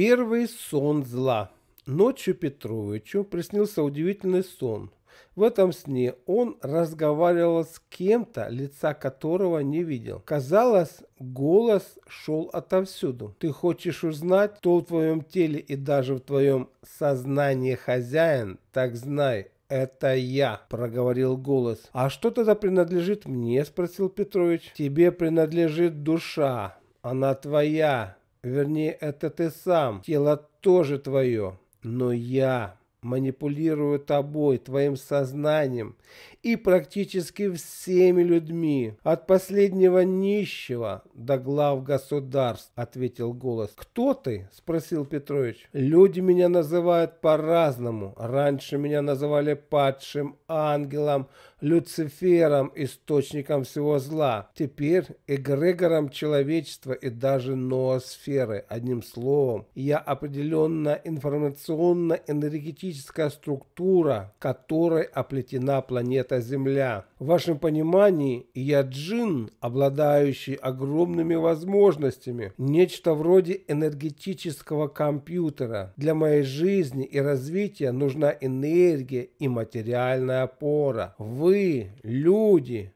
Первый сон зла. Ночью Петровичу приснился удивительный сон. В этом сне он разговаривал с кем-то, лица которого не видел. Казалось, голос шел отовсюду. Ты хочешь узнать, кто в твоем теле и даже в твоем сознании хозяин, так знай, «Это я», — проговорил голос. «А что тогда принадлежит мне?» — спросил Петрович. «Тебе принадлежит душа. Она твоя. Вернее, это ты сам. Тело тоже твое. Но я манипулирую тобой, твоим сознанием и практически всеми людьми, от последнего нищего до глав государств, ответил голос. Кто ты? спросил Петрович. Люди меня называют по-разному. Раньше меня называли падшим ангелом, Люцифером, источником всего зла. Теперь эгрегором человечества и даже ноосферы. Одним словом, я определенно информационно-энергетическая структура, которой оплетена планета Земля. В вашем понимании я джин, обладающий огромными возможностями, нечто вроде энергетического компьютера. Для моей жизни и развития нужна энергия и материальная опора. Вы, люди,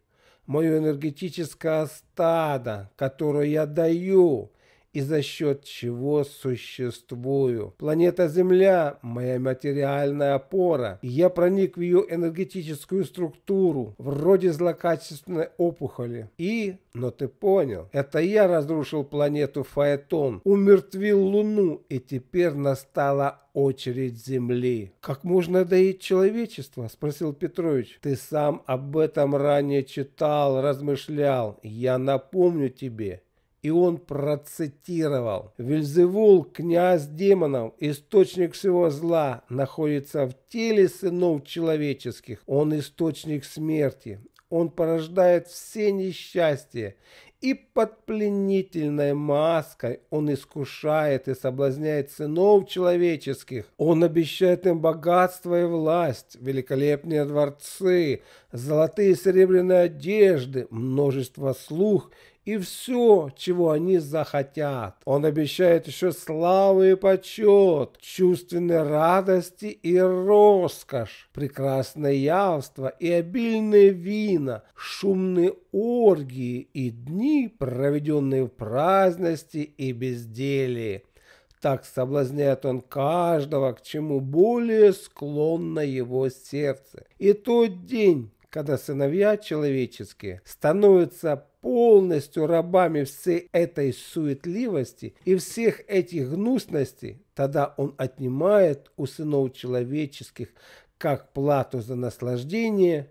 мое энергетическое стадо, которое я даю – и за счет чего существую. Планета Земля – моя материальная опора, я проник в ее энергетическую структуру, вроде злокачественной опухоли. И, но ты понял, это я разрушил планету Фаэтон, умертвил Луну, и теперь настала очередь Земли. «Как можно доить человечество?» – спросил Петрович. «Ты сам об этом ранее читал, размышлял. Я напомню тебе, и он процитировал. «Вельзевул, князь демонов, источник всего зла, находится в теле сынов человеческих. Он источник смерти, он порождает все несчастья, и под пленительной маской он искушает и соблазняет сынов человеческих. Он обещает им богатство и власть, великолепные дворцы, золотые и серебряные одежды, множество слух – и все, чего они захотят. Он обещает еще славу и почет, чувственной радости и роскошь, прекрасное явство и обильные вина, шумные оргии и дни, проведенные в праздности и безделии. Так соблазняет он каждого, к чему более склонно его сердце. И тот день, когда сыновья человеческие становятся полностью рабами всей этой суетливости и всех этих гнусностей, тогда он отнимает у сынов человеческих как плату за наслаждение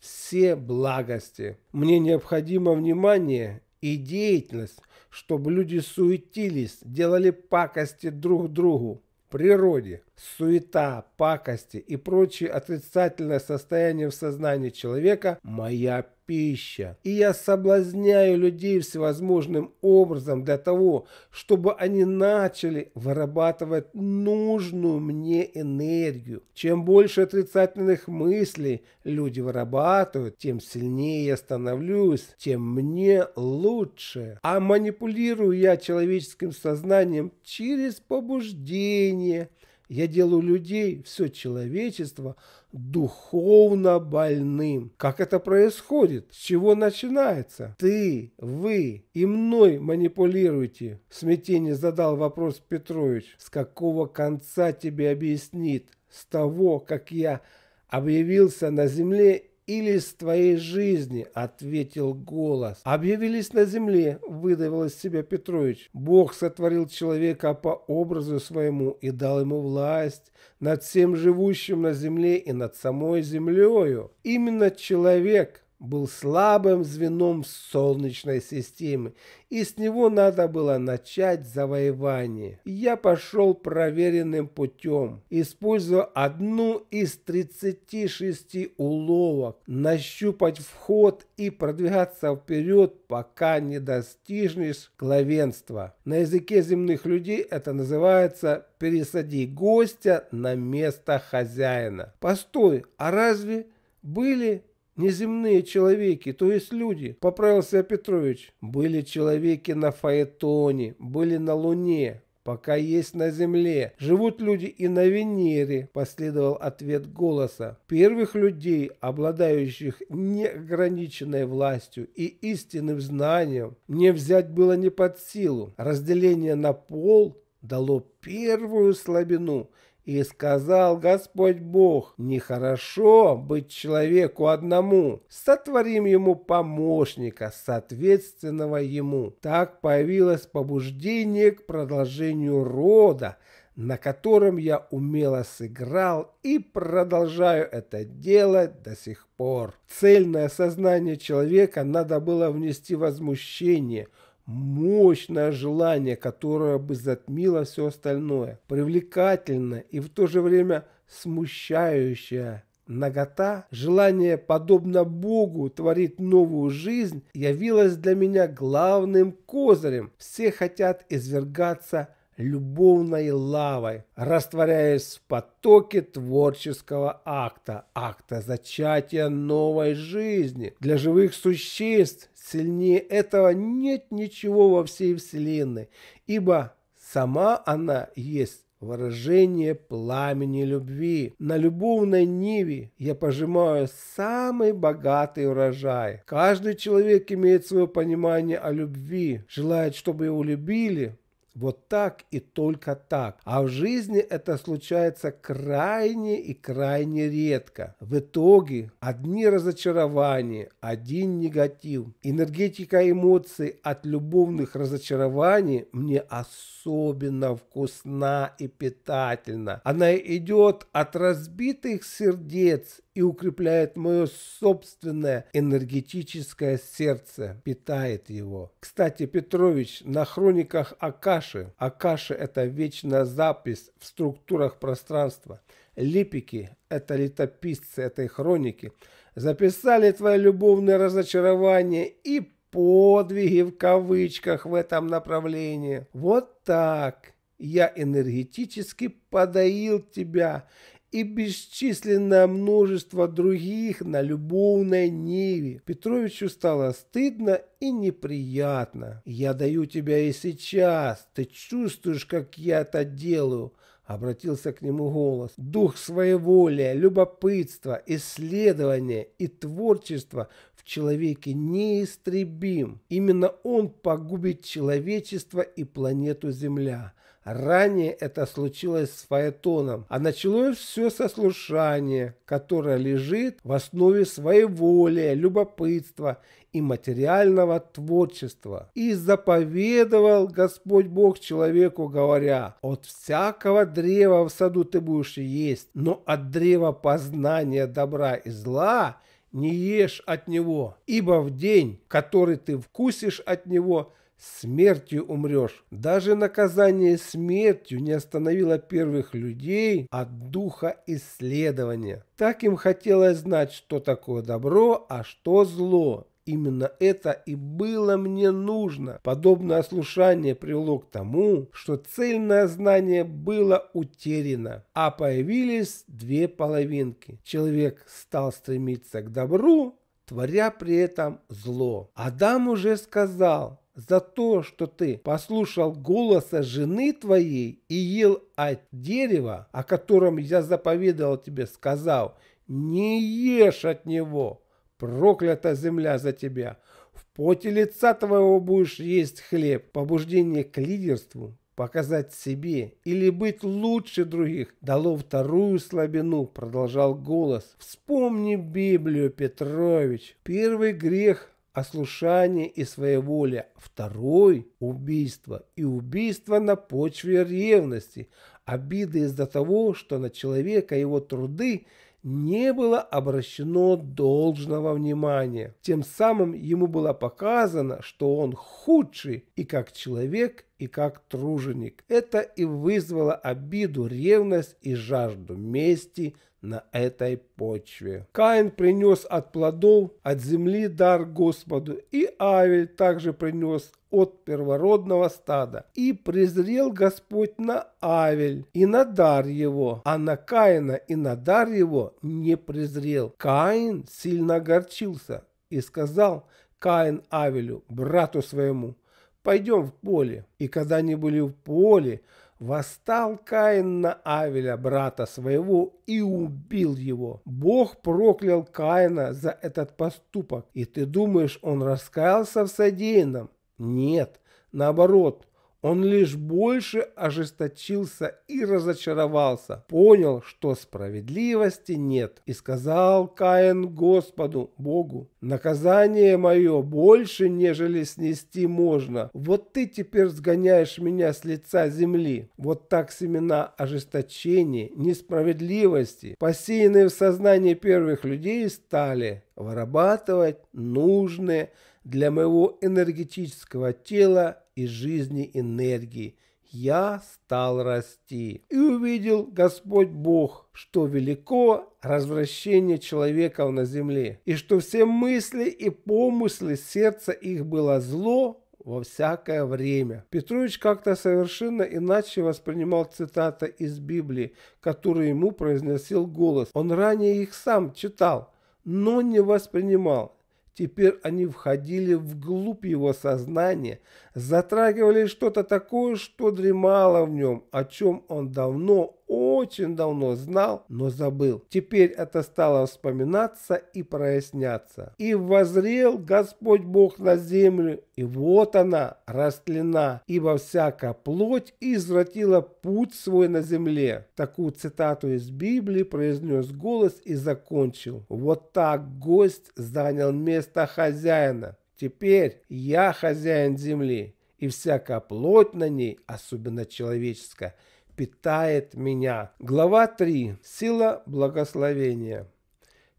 все благости. Мне необходимо внимание и деятельность, чтобы люди суетились, делали пакости друг другу, природе. Суета, пакости и прочие отрицательные состояния в сознании человека – моя пища. И я соблазняю людей всевозможным образом для того, чтобы они начали вырабатывать нужную мне энергию. Чем больше отрицательных мыслей люди вырабатывают, тем сильнее я становлюсь, тем мне лучше. А манипулирую я человеческим сознанием через побуждение – я делаю людей, все человечество, духовно больным. Как это происходит? С чего начинается? Ты, вы и мной манипулируете. В смятении задал вопрос Петрович. С какого конца тебе объяснит? С того, как я объявился на земле или с твоей жизни», — ответил голос. «Объявились на земле», — выдавил из себя Петрович. «Бог сотворил человека по образу своему и дал ему власть над всем живущим на земле и над самой землею. Именно человек был слабым звеном Солнечной системы, и с него надо было начать завоевание. Я пошел проверенным путем, используя одну из 36 уловок, нащупать вход и продвигаться вперед, пока не достигнешь главенства. На языке земных людей это называется «пересади гостя на место хозяина». Постой, а разве были Неземные человеки, то есть люди, поправился Петрович. Были человеки на Фаэтоне, были на Луне, пока есть на Земле. Живут люди и на Венере, последовал ответ голоса. Первых людей, обладающих неограниченной властью и истинным знанием, мне взять было не под силу. Разделение на пол дало первую слабину – и сказал Господь Бог, нехорошо быть человеку одному, сотворим ему помощника, соответственного ему. Так появилось побуждение к продолжению рода, на котором я умело сыграл и продолжаю это делать до сих пор. цельное сознание человека надо было внести возмущение – мощное желание, которое бы затмило все остальное, привлекательное и в то же время смущающее. Нагота, желание, подобно Богу, творить новую жизнь, явилось для меня главным козырем. Все хотят извергаться любовной лавой, растворяясь в потоке творческого акта, акта зачатия новой жизни. Для живых существ сильнее этого нет ничего во всей Вселенной, ибо сама она есть выражение пламени любви. На любовной ниве я пожимаю самый богатый урожай. Каждый человек имеет свое понимание о любви, желает, чтобы его любили, вот так и только так. А в жизни это случается крайне и крайне редко. В итоге одни разочарования, один негатив. Энергетика эмоций от любовных разочарований мне особенно вкусна и питательна. Она идет от разбитых сердец и укрепляет мое собственное энергетическое сердце, питает его. Кстати, Петрович на хрониках Акаши, Акаши – это вечная запись в структурах пространства, липики – это летописцы этой хроники, записали твои любовные разочарования и подвиги в кавычках в этом направлении. Вот так я энергетически подоил тебя и бесчисленное множество других на любовной ниве. Петровичу стало стыдно и неприятно. «Я даю тебя и сейчас. Ты чувствуешь, как я это делаю?» Обратился к нему голос. Дух своеволия, любопытства, исследования и творчества в человеке неистребим. Именно он погубит человечество и планету Земля. Ранее это случилось с фаэтоном, а началось все со слушания, которое лежит в основе своеволия, любопытства и материального творчества. И заповедовал Господь Бог человеку, говоря, «От всякого древа в саду ты будешь есть, но от древа познания добра и зла не ешь от него, ибо в день, который ты вкусишь от него – смертью умрешь. Даже наказание смертью не остановило первых людей от духа исследования. Так им хотелось знать, что такое добро, а что зло. Именно это и было мне нужно. Подобное ослушание привело к тому, что цельное знание было утеряно, а появились две половинки. Человек стал стремиться к добру, творя при этом зло. Адам уже сказал, за то, что ты послушал голоса жены твоей и ел от дерева, о котором я заповедовал тебе, сказал, не ешь от него, проклята земля за тебя. В поте лица твоего будешь есть хлеб, побуждение к лидерству, показать себе или быть лучше других дало вторую слабину, продолжал голос. Вспомни Библию, Петрович. Первый грех ослушание и своеволие. Второй – убийство. И убийство на почве ревности, обиды из-за того, что на человека его труды не было обращено должного внимания. Тем самым ему было показано, что он худший и как человек, и как труженик. Это и вызвало обиду, ревность и жажду мести на этой почве. Каин принес от плодов, от земли дар Господу, и Авель также принес от первородного стада. И презрел Господь на Авель и на дар его, а на Каина и на дар его не презрел. Каин сильно огорчился и сказал Каин Авелю, брату своему, Пойдем в поле. И когда они были в поле, восстал Каин на Авеля, брата своего, и убил его. Бог проклял Каина за этот поступок. И ты думаешь, он раскаялся в содеянном? Нет, наоборот, он лишь больше ожесточился и разочаровался, понял, что справедливости нет, и сказал Каин Господу, Богу, «Наказание мое больше, нежели снести можно. Вот ты теперь сгоняешь меня с лица земли». Вот так семена ожесточения, несправедливости, посеянные в сознании первых людей, стали вырабатывать нужные для моего энергетического тела и жизни энергии. Я стал расти. И увидел Господь Бог, что велико развращение человеков на земле, и что все мысли и помыслы сердца их было зло во всякое время. Петрович как-то совершенно иначе воспринимал цитаты из Библии, которые ему произносил голос. Он ранее их сам читал, но не воспринимал. Теперь они входили вглубь его сознания, затрагивали что-то такое, что дремало в нем, о чем он давно очень давно знал, но забыл. Теперь это стало вспоминаться и проясняться. И возрел Господь Бог на землю, и вот она растлена, ибо всякая плоть извратила путь свой на земле. Такую цитату из Библии произнес голос и закончил. Вот так гость занял место хозяина. Теперь я хозяин земли, и всякая плоть на ней, особенно человеческая, питает меня. Глава 3. Сила благословения.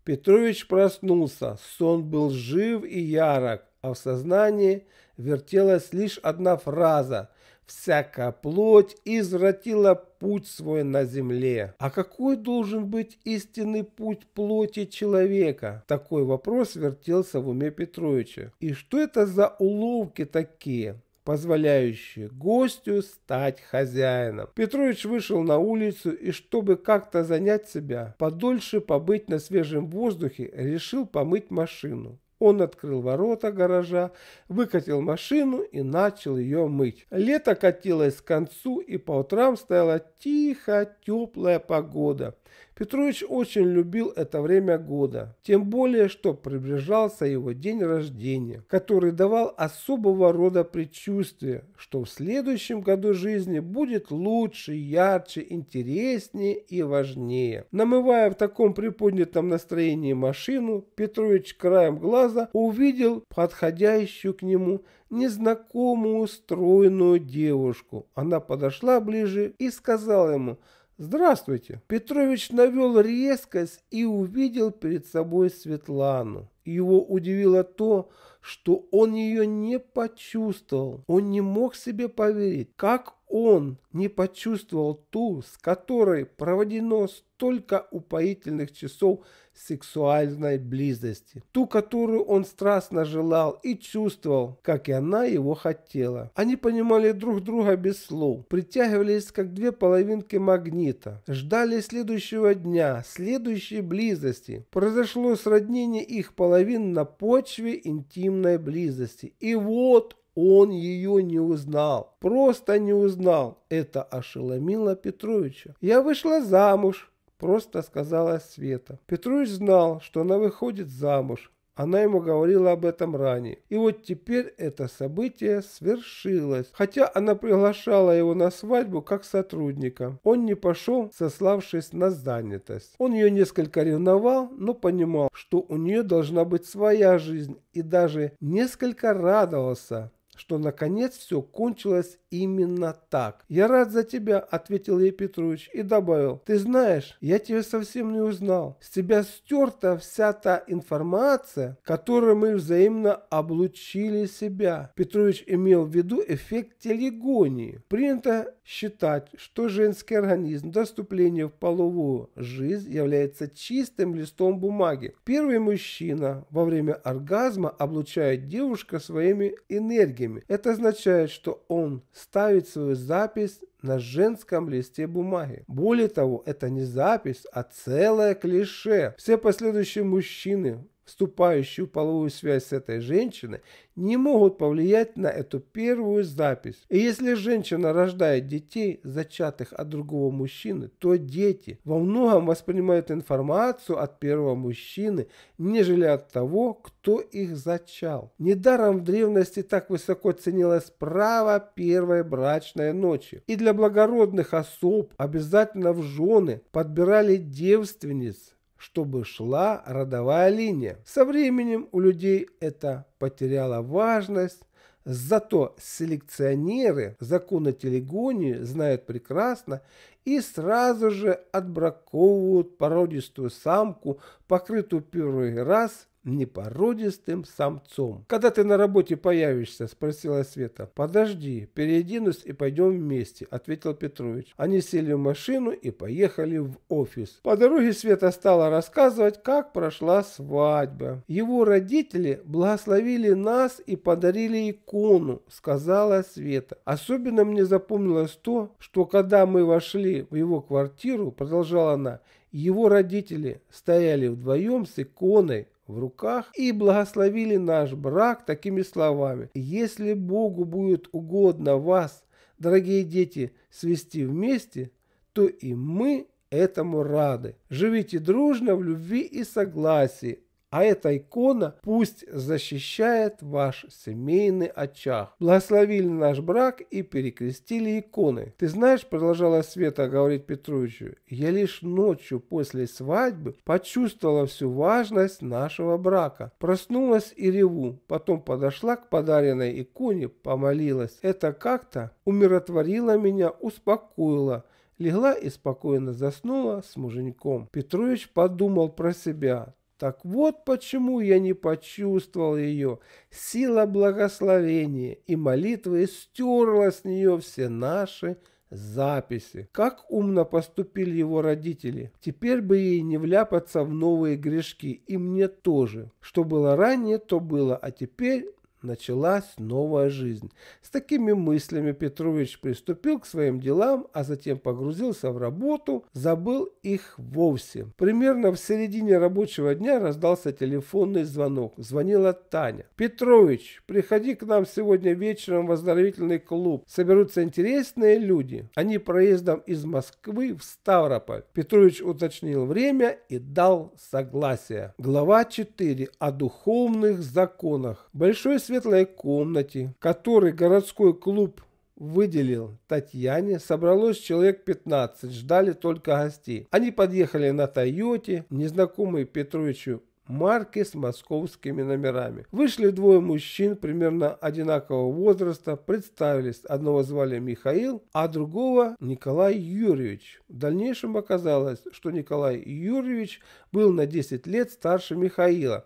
Петрович проснулся, сон был жив и ярок, а в сознании вертелась лишь одна фраза «Всякая плоть извратила путь свой на земле». А какой должен быть истинный путь плоти человека? Такой вопрос вертелся в уме Петровича. И что это за уловки такие? позволяющие гостю стать хозяином. Петрович вышел на улицу и, чтобы как-то занять себя, подольше побыть на свежем воздухе, решил помыть машину. Он открыл ворота гаража, выкатил машину и начал ее мыть. Лето катилось к концу, и по утрам стояла тихая, теплая погода – Петрович очень любил это время года, тем более, что приближался его день рождения, который давал особого рода предчувствие, что в следующем году жизни будет лучше, ярче, интереснее и важнее. Намывая в таком приподнятом настроении машину, Петрович краем глаза увидел подходящую к нему незнакомую стройную девушку. Она подошла ближе и сказала ему – «Здравствуйте!» Петрович навел резкость и увидел перед собой Светлану. Его удивило то, что он ее не почувствовал. Он не мог себе поверить, как он не почувствовал ту, с которой проводено столько упоительных часов сексуальной близости. Ту, которую он страстно желал и чувствовал, как и она его хотела. Они понимали друг друга без слов, притягивались как две половинки магнита, ждали следующего дня, следующей близости. Произошло сроднение их половинок половин на почве интимной близости. И вот он ее не узнал. Просто не узнал. Это ошеломило Петровича. Я вышла замуж. Просто сказала Света. Петрович знал, что она выходит замуж, она ему говорила об этом ранее. И вот теперь это событие свершилось. Хотя она приглашала его на свадьбу как сотрудника. Он не пошел, сославшись на занятость. Он ее несколько ревновал, но понимал, что у нее должна быть своя жизнь. И даже несколько радовался, что наконец все кончилось именно так. «Я рад за тебя», — ответил ей Петрович и добавил, «Ты знаешь, я тебя совсем не узнал. С тебя стерта вся та информация, которой мы взаимно облучили себя». Петрович имел в виду эффект телегонии. Принято считать, что женский организм до вступления в половую жизнь является чистым листом бумаги. Первый мужчина во время оргазма облучает девушка своими энергиями другими. Это означает, что он ставит свою запись на женском листе бумаги. Более того, это не запись, а целое клише. Все последующие мужчины вступающие в половую связь с этой женщиной, не могут повлиять на эту первую запись. И если женщина рождает детей, зачатых от другого мужчины, то дети во многом воспринимают информацию от первого мужчины, нежели от того, кто их зачал. Недаром в древности так высоко ценилось право первой брачной ночи. И для благородных особ обязательно в жены подбирали девственниц, чтобы шла родовая линия. Со временем у людей это потеряло важность, Зато селекционеры закона телегонии знают прекрасно и сразу же отбраковывают породистую самку, покрытую первый раз непородистым самцом. «Когда ты на работе появишься?» – спросила Света. «Подожди, переоденусь и пойдем вместе», – ответил Петрович. Они сели в машину и поехали в офис. По дороге Света стала рассказывать, как прошла свадьба. «Его родители благословили нас и подарили икону», – сказала Света. «Особенно мне запомнилось то, что когда мы вошли в его квартиру, – продолжала она, – его родители стояли вдвоем с иконой в руках и благословили наш брак такими словами. Если Богу будет угодно вас, дорогие дети, свести вместе, то и мы этому рады. Живите дружно в любви и согласии, а эта икона пусть защищает ваш семейный очаг. Благословили наш брак и перекрестили иконы. Ты знаешь, продолжала Света говорить Петровичу, я лишь ночью после свадьбы почувствовала всю важность нашего брака. Проснулась и реву, потом подошла к подаренной иконе, помолилась. Это как-то умиротворило меня, успокоило легла и спокойно заснула с муженьком. Петрович подумал про себя. Так вот почему я не почувствовал ее. Сила благословения и молитвы стерла с нее все наши записи. Как умно поступили его родители. Теперь бы ей не вляпаться в новые грешки, и мне тоже. Что было ранее, то было, а теперь Началась новая жизнь. С такими мыслями Петрович приступил к своим делам, а затем погрузился в работу, забыл их вовсе. Примерно в середине рабочего дня раздался телефонный звонок. Звонила Таня. «Петрович, приходи к нам сегодня вечером в оздоровительный клуб. Соберутся интересные люди. Они проездом из Москвы в Ставрополь». Петрович уточнил время и дал согласие. Глава 4. О духовных законах. Большой светлой комнате, который городской клуб выделил Татьяне, собралось человек 15, ждали только гостей. Они подъехали на Тойоте, незнакомые Петровичу марки с московскими номерами. Вышли двое мужчин примерно одинакового возраста, представились. Одного звали Михаил, а другого Николай Юрьевич. В дальнейшем оказалось, что Николай Юрьевич был на 10 лет старше Михаила,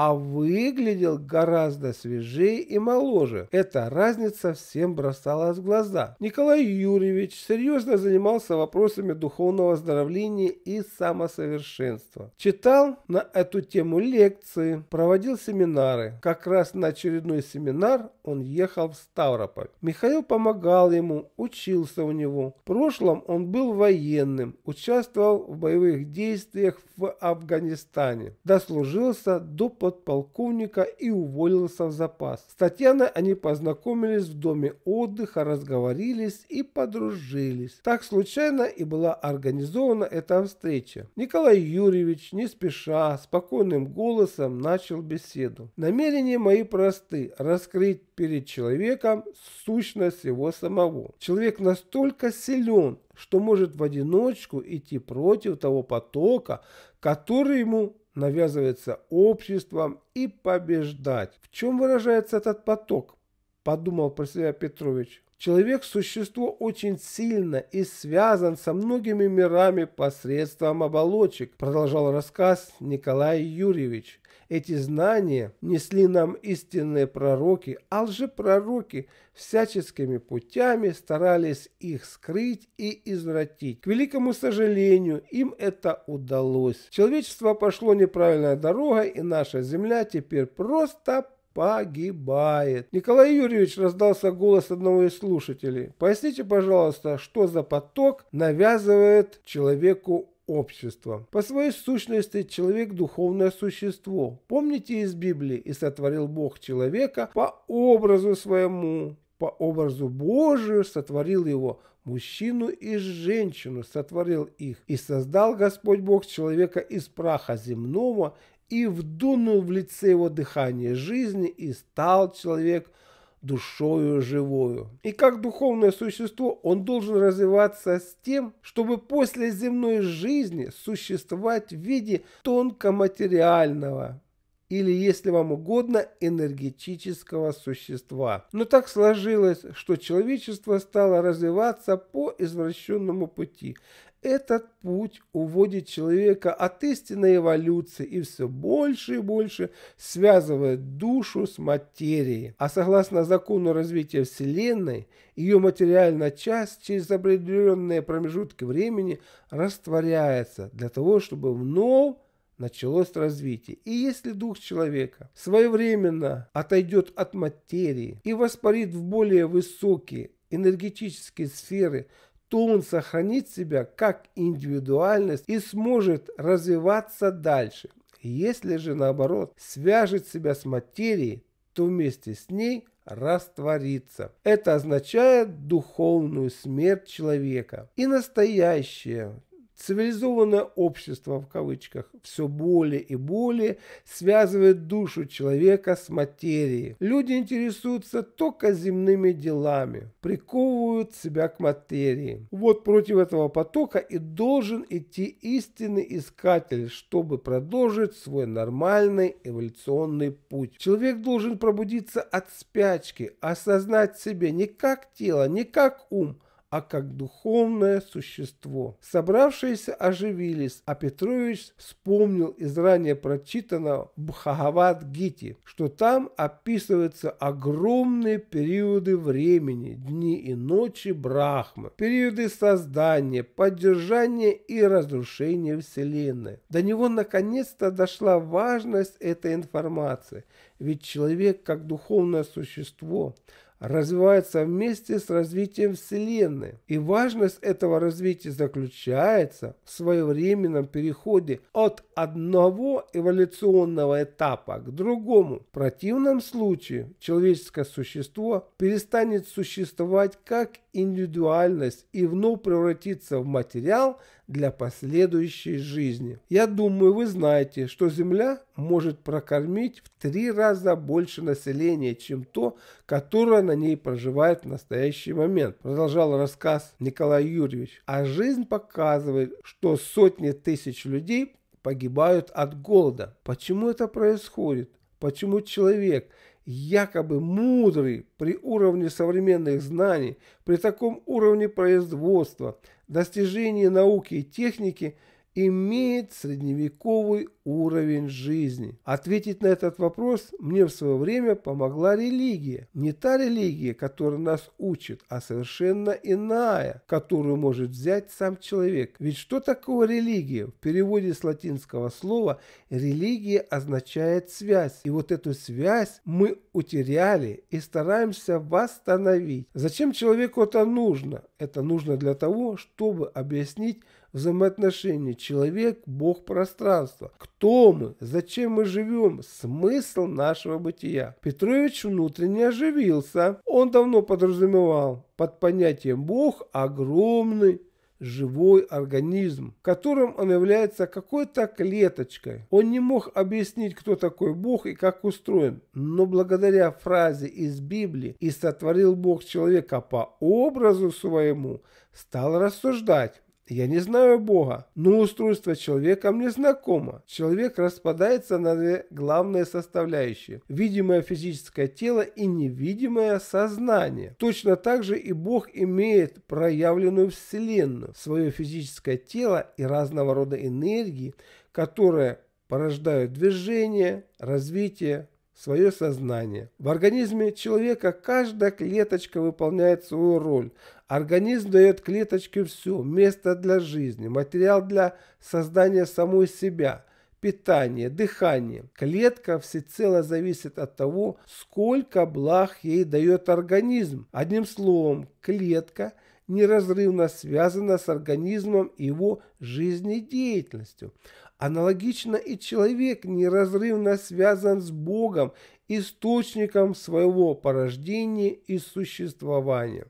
а выглядел гораздо свежее и моложе. Эта разница всем бросалась в глаза. Николай Юрьевич серьезно занимался вопросами духовного оздоровления и самосовершенства. Читал на эту тему лекции, проводил семинары. Как раз на очередной семинар он ехал в Ставрополь. Михаил помогал ему, учился у него. В прошлом он был военным, участвовал в боевых действиях в Афганистане. Дослужился до подполковника и уволился в запас. С Татьяной они познакомились в доме отдыха, разговорились и подружились. Так случайно и была организована эта встреча. Николай Юрьевич, не спеша, спокойным голосом начал беседу. Намерения мои просты – раскрыть перед человеком сущность его самого. Человек настолько силен, что может в одиночку идти против того потока, который ему навязывается обществом и побеждать. В чем выражается этот поток? Подумал про себя Петрович. Человек – существо очень сильно и связан со многими мирами посредством оболочек, продолжал рассказ Николай Юрьевич. Эти знания несли нам истинные пророки, а лжепророки всяческими путями старались их скрыть и извратить. К великому сожалению, им это удалось. Человечество пошло неправильной дорогой, и наша земля теперь просто погибает. Николай Юрьевич раздался голос одного из слушателей. Поясните, пожалуйста, что за поток навязывает человеку общества. По своей сущности человек – духовное существо. Помните из Библии «И сотворил Бог человека по образу своему, по образу Божию сотворил его, мужчину и женщину сотворил их. И создал Господь Бог человека из праха земного, и вдунул в лице его дыхание жизни, и стал человек – душою живою. И как духовное существо он должен развиваться с тем, чтобы после земной жизни существовать в виде тонкоматериального или, если вам угодно, энергетического существа. Но так сложилось, что человечество стало развиваться по извращенному пути, этот путь уводит человека от истинной эволюции и все больше и больше связывает душу с материей. А согласно закону развития Вселенной, ее материальная часть через определенные промежутки времени растворяется для того, чтобы вновь началось развитие. И если дух человека своевременно отойдет от материи и воспарит в более высокие энергетические сферы – то он сохранит себя как индивидуальность и сможет развиваться дальше. Если же наоборот свяжет себя с материей, то вместе с ней растворится. Это означает духовную смерть человека и настоящее Цивилизованное общество в кавычках все более и более связывает душу человека с материей. Люди интересуются только земными делами, приковывают себя к материи. Вот против этого потока и должен идти истинный искатель, чтобы продолжить свой нормальный эволюционный путь. Человек должен пробудиться от спячки, осознать себе не как тело, не как ум, а как духовное существо. Собравшиеся оживились, а Петрович вспомнил из ранее прочитанного Бхагават гити что там описываются огромные периоды времени, дни и ночи Брахмы, периоды создания, поддержания и разрушения Вселенной. До него наконец-то дошла важность этой информации, ведь человек как духовное существо – развивается вместе с развитием Вселенной. И важность этого развития заключается в своевременном переходе от одного эволюционного этапа к другому. В противном случае человеческое существо перестанет существовать как индивидуальность и вновь превратится в материал – для последующей жизни. Я думаю, вы знаете, что Земля может прокормить в три раза больше населения, чем то, которое на ней проживает в настоящий момент, продолжал рассказ Николай Юрьевич. А жизнь показывает, что сотни тысяч людей погибают от голода. Почему это происходит? Почему человек якобы мудрый при уровне современных знаний, при таком уровне производства, достижения науки и техники имеет средневековый уровень жизни? Ответить на этот вопрос мне в свое время помогла религия. Не та религия, которая нас учит, а совершенно иная, которую может взять сам человек. Ведь что такое религия? В переводе с латинского слова религия означает связь. И вот эту связь мы утеряли и стараемся восстановить. Зачем человеку это нужно? Это нужно для того, чтобы объяснить взаимоотношений человек, Бог, пространство. Кто мы? Зачем мы живем? Смысл нашего бытия. Петрович внутренне оживился. Он давно подразумевал под понятием Бог огромный живой организм, которым он является какой-то клеточкой. Он не мог объяснить, кто такой Бог и как устроен, но благодаря фразе из Библии «И сотворил Бог человека по образу своему» стал рассуждать. Я не знаю Бога, но устройство человека мне знакомо. Человек распадается на две главные составляющие. Видимое физическое тело и невидимое сознание. Точно так же и Бог имеет проявленную Вселенную, свое физическое тело и разного рода энергии, которые порождают движение, развитие, свое сознание. В организме человека каждая клеточка выполняет свою роль. Организм дает клеточке все, место для жизни, материал для создания самой себя, питание, дыхание. Клетка всецело зависит от того, сколько благ ей дает организм. Одним словом, клетка неразрывно связана с организмом и его жизнедеятельностью. Аналогично и человек неразрывно связан с Богом, источником своего порождения и существования.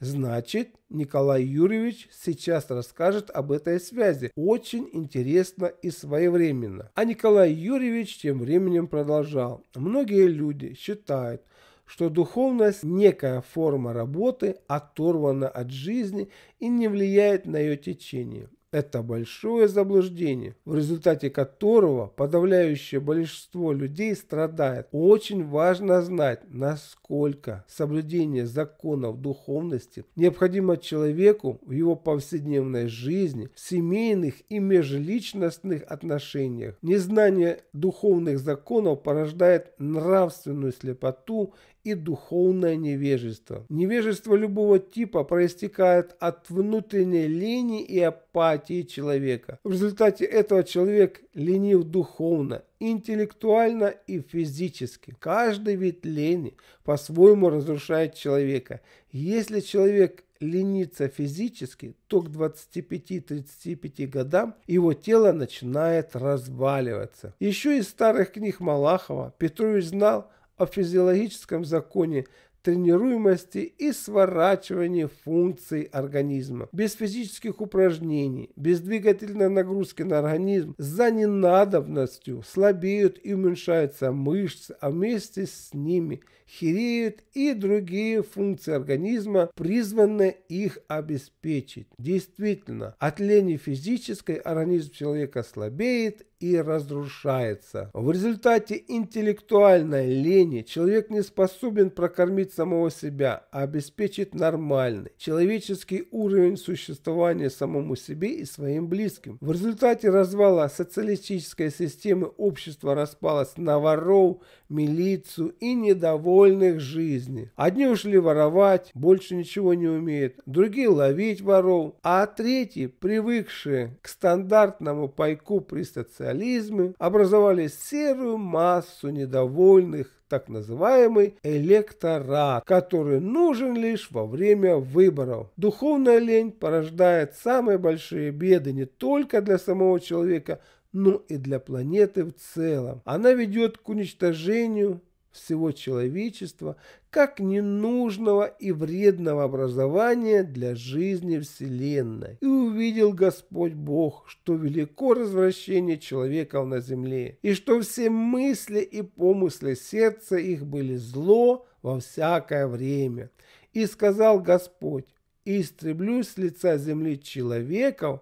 Значит, Николай Юрьевич сейчас расскажет об этой связи. Очень интересно и своевременно. А Николай Юрьевич тем временем продолжал. Многие люди считают, что духовность – некая форма работы, оторвана от жизни и не влияет на ее течение. Это большое заблуждение, в результате которого подавляющее большинство людей страдает. Очень важно знать, насколько соблюдение законов духовности необходимо человеку в его повседневной жизни, в семейных и межличностных отношениях. Незнание духовных законов порождает нравственную слепоту и духовное невежество. Невежество любого типа проистекает от внутренней лени и апатии человека. В результате этого человек ленив духовно, интеллектуально и физически. Каждый вид лени по-своему разрушает человека. Если человек ленится физически, то к 25-35 годам его тело начинает разваливаться. Еще из старых книг Малахова Петрович знал, о физиологическом законе тренируемости и сворачивании функций организма. Без физических упражнений, без двигательной нагрузки на организм, за ненадобностью слабеют и уменьшаются мышцы, а вместе с ними хереют и другие функции организма, призванные их обеспечить. Действительно, от лени физической организм человека слабеет и разрушается. В результате интеллектуальной лени человек не способен прокормить самого себя, а обеспечить нормальный человеческий уровень существования самому себе и своим близким. В результате развала социалистической системы общество распалось на воров, милицию и недовольных жизни. Одни ушли воровать, больше ничего не умеют, другие ловить воров, а третьи, привыкшие к стандартному пайку при социализме, образовали серую массу недовольных так называемый электорат, который нужен лишь во время выборов. Духовная лень порождает самые большие беды не только для самого человека, но ну и для планеты в целом. Она ведет к уничтожению всего человечества как ненужного и вредного образования для жизни Вселенной. И увидел Господь Бог, что велико развращение человеков на земле, и что все мысли и помыслы сердца их были зло во всякое время. И сказал Господь, истреблю с лица земли человеков,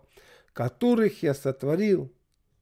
которых я сотворил,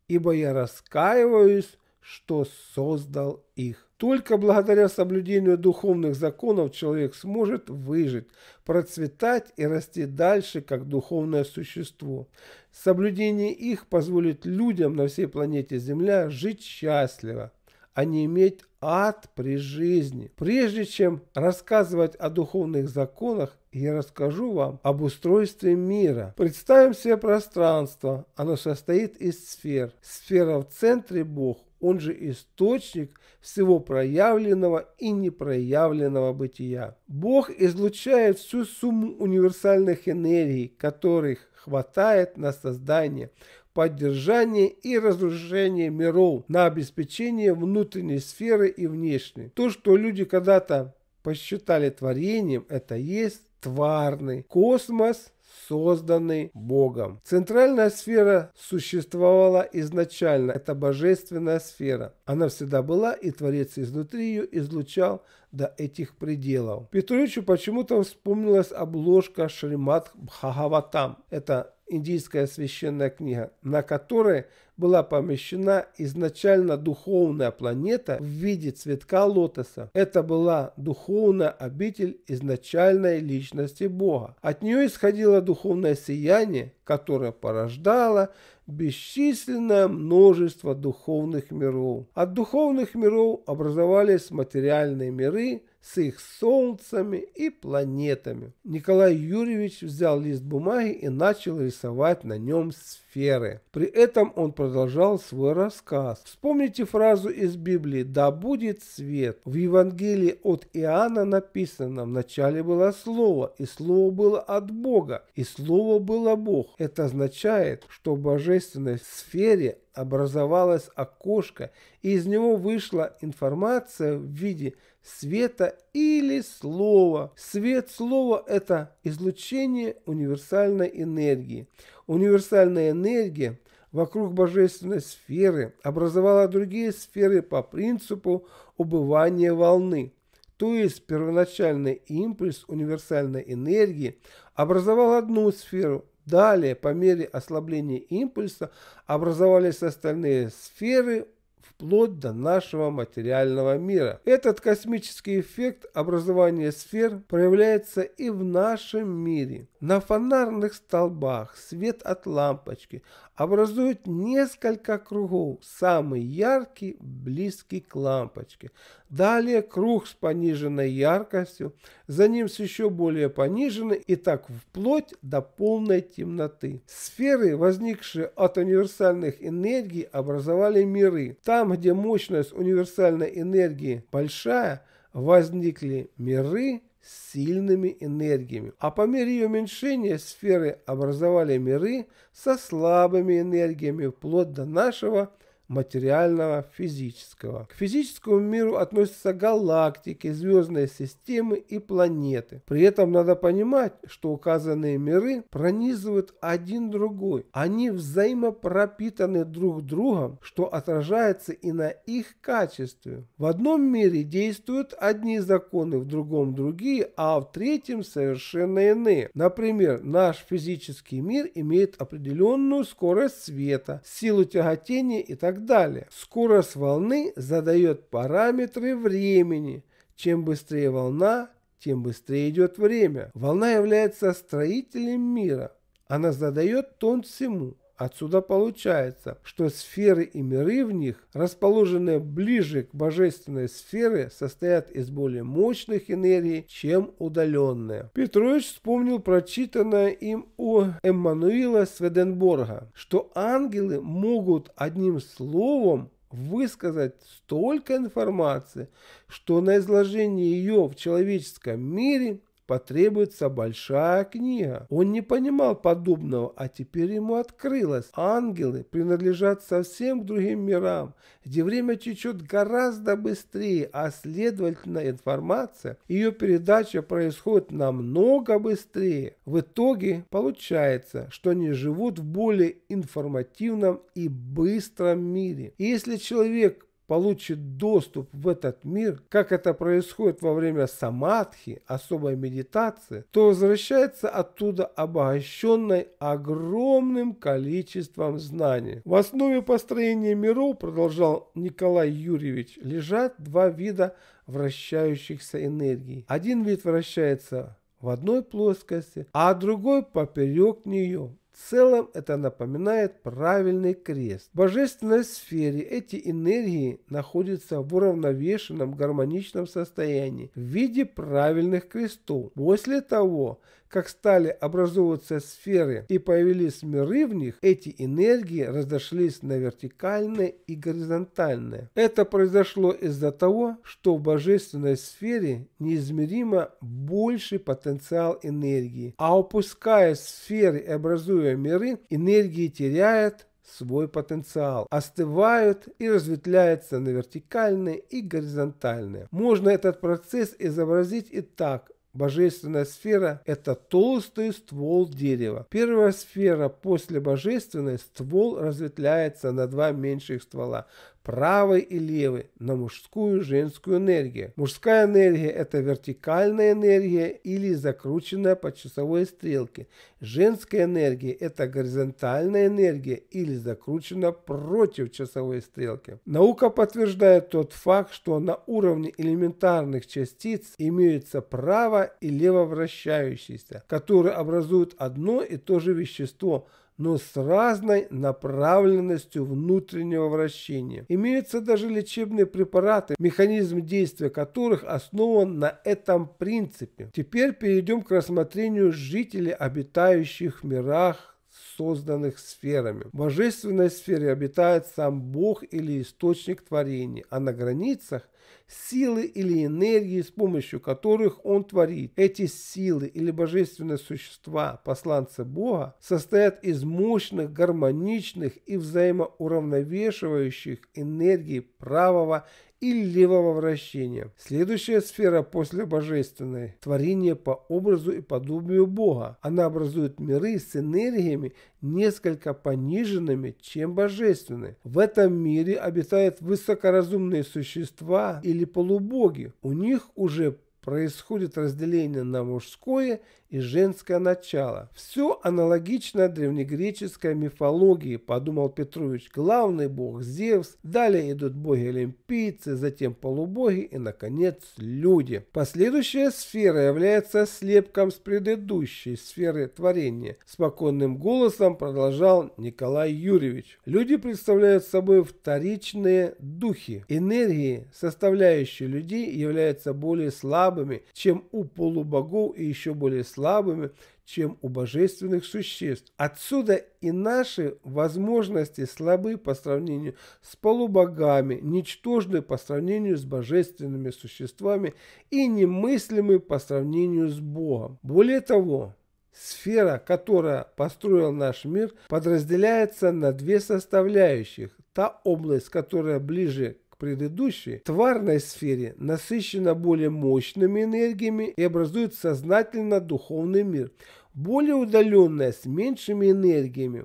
ибо я раскаиваюсь, что создал их. Только благодаря соблюдению духовных законов человек сможет выжить, процветать и расти дальше как духовное существо. Соблюдение их позволит людям на всей планете Земля жить счастливо а не иметь ад при жизни. Прежде чем рассказывать о духовных законах, я расскажу вам об устройстве мира. Представим себе пространство. Оно состоит из сфер. Сфера в центре – Бог, он же источник всего проявленного и непроявленного бытия. Бог излучает всю сумму универсальных энергий, которых хватает на создание поддержание и разрушение миров, на обеспечение внутренней сферы и внешней. То, что люди когда-то посчитали творением, это есть тварный космос, созданный Богом. Центральная сфера существовала изначально, это божественная сфера. Она всегда была, и Творец изнутри ее излучал до этих пределов. Петровичу почему-то вспомнилась обложка Шримат Бхагаватам. Это индийская священная книга, на которой была помещена изначально духовная планета в виде цветка лотоса. Это была духовная обитель изначальной личности Бога. От нее исходило духовное сияние, которое порождало бесчисленное множество духовных миров. От духовных миров образовались материальные миры – с их солнцами и планетами. Николай Юрьевич взял лист бумаги и начал рисовать на нем сферы. При этом он продолжал свой рассказ. Вспомните фразу из Библии «Да будет свет». В Евангелии от Иоанна написано "В начале было Слово, и Слово было от Бога, и Слово было Бог». Это означает, что в божественной сфере образовалось окошко, и из него вышла информация в виде света или слова. Свет слова – это излучение универсальной энергии. Универсальная энергия вокруг божественной сферы образовала другие сферы по принципу убывания волны. То есть первоначальный импульс универсальной энергии образовал одну сферу, далее по мере ослабления импульса образовались остальные сферы в вплоть до нашего материального мира. Этот космический эффект образования сфер проявляется и в нашем мире. На фонарных столбах свет от лампочки образует несколько кругов, самый яркий близкий к лампочке. Далее круг с пониженной яркостью, за ним с еще более пониженной и так вплоть до полной темноты. Сферы, возникшие от универсальных энергий, образовали миры. Там там, где мощность универсальной энергии большая, возникли миры с сильными энергиями, а по мере ее уменьшения сферы образовали миры со слабыми энергиями вплоть до нашего материального физического. К физическому миру относятся галактики, звездные системы и планеты. При этом надо понимать, что указанные миры пронизывают один другой. Они взаимопропитаны друг другом, что отражается и на их качестве. В одном мире действуют одни законы, в другом другие, а в третьем совершенно иные. Например, наш физический мир имеет определенную скорость света, силу тяготения и так так далее. Скорость волны задает параметры времени. Чем быстрее волна, тем быстрее идет время. Волна является строителем мира. Она задает тон всему. Отсюда получается, что сферы и миры в них, расположенные ближе к божественной сфере, состоят из более мощных энергий, чем удаленные. Петрович вспомнил прочитанное им у Эммануила Сведенборга, что ангелы могут одним словом высказать столько информации, что на изложение ее в человеческом мире потребуется большая книга. Он не понимал подобного, а теперь ему открылось. Ангелы принадлежат совсем к другим мирам, где время течет гораздо быстрее, а следовательно информация, ее передача происходит намного быстрее. В итоге получается, что они живут в более информативном и быстром мире. И если человек получит доступ в этот мир, как это происходит во время самадхи, особой медитации, то возвращается оттуда обогащенной огромным количеством знаний. В основе построения миров, продолжал Николай Юрьевич, лежат два вида вращающихся энергий. Один вид вращается в одной плоскости, а другой поперек нее в целом это напоминает правильный крест. В божественной сфере эти энергии находятся в уравновешенном гармоничном состоянии в виде правильных крестов. После того, как стали образовываться сферы и появились миры в них, эти энергии разошлись на вертикальные и горизонтальные. Это произошло из-за того, что в божественной сфере неизмеримо больше потенциал энергии, а опуская сферы и образуя миры, энергии теряет свой потенциал, остывают и разветвляются на вертикальные и горизонтальные. Можно этот процесс изобразить и так. Божественная сфера – это толстый ствол дерева. Первая сфера после божественной – ствол разветвляется на два меньших ствола правой и левой, на мужскую и женскую энергию. Мужская энергия – это вертикальная энергия или закрученная по часовой стрелке. Женская энергия – это горизонтальная энергия или закручена против часовой стрелки. Наука подтверждает тот факт, что на уровне элементарных частиц имеются право и лево вращающиеся, которые образуют одно и то же вещество – но с разной направленностью внутреннего вращения. Имеются даже лечебные препараты, механизм действия которых основан на этом принципе. Теперь перейдем к рассмотрению жителей, обитающих в мирах созданных сферами. В божественной сфере обитает сам Бог или источник творения, а на границах силы или энергии, с помощью которых он творит. Эти силы или божественные существа, посланцы Бога, состоят из мощных, гармоничных и взаимоуравновешивающих энергий правого и и левого вращения. Следующая сфера после божественной – творение по образу и подобию Бога. Она образует миры с энергиями, несколько пониженными, чем божественные. В этом мире обитают высокоразумные существа или полубоги. У них уже происходит разделение на мужское и женское начало. Все аналогично древнегреческой мифологии, подумал Петрович. Главный бог Зевс, далее идут боги-олимпийцы, затем полубоги и, наконец, люди. Последующая сфера является слепком с предыдущей сферы творения. Спокойным голосом продолжал Николай Юрьевич. Люди представляют собой вторичные духи. Энергии, составляющие людей, являются более слабыми, чем у полубогов и еще более слабыми слабыми, чем у божественных существ. Отсюда и наши возможности слабы по сравнению с полубогами, ничтожны по сравнению с божественными существами и немыслимы по сравнению с Богом. Более того, Сфера, которая построил наш мир, подразделяется на две составляющих. Та область, которая ближе к предыдущей, тварной сфере насыщена более мощными энергиями и образует сознательно духовный мир, более удаленная с меньшими энергиями,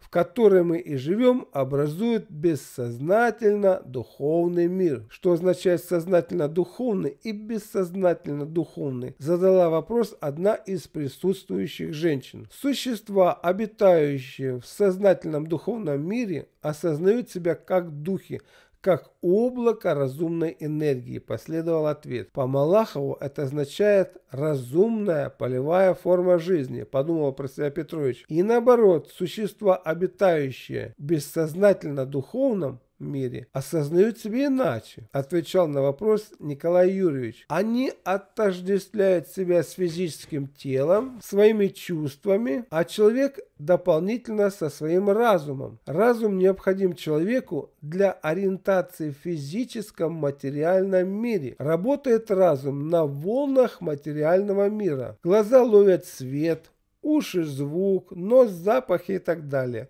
в которой мы и живем, образует бессознательно духовный мир. Что означает сознательно духовный и бессознательно духовный, задала вопрос одна из присутствующих женщин. Существа, обитающие в сознательном духовном мире, осознают себя как духи, как облако разумной энергии, последовал ответ. По Малахову это означает разумная полевая форма жизни, подумал про себя Петрович. И наоборот, существа, обитающие бессознательно духовном, мире, осознают себя иначе, отвечал на вопрос Николай Юрьевич. Они отождествляют себя с физическим телом, своими чувствами, а человек дополнительно со своим разумом. Разум необходим человеку для ориентации в физическом материальном мире. Работает разум на волнах материального мира. Глаза ловят свет, уши звук, нос запахи и так далее.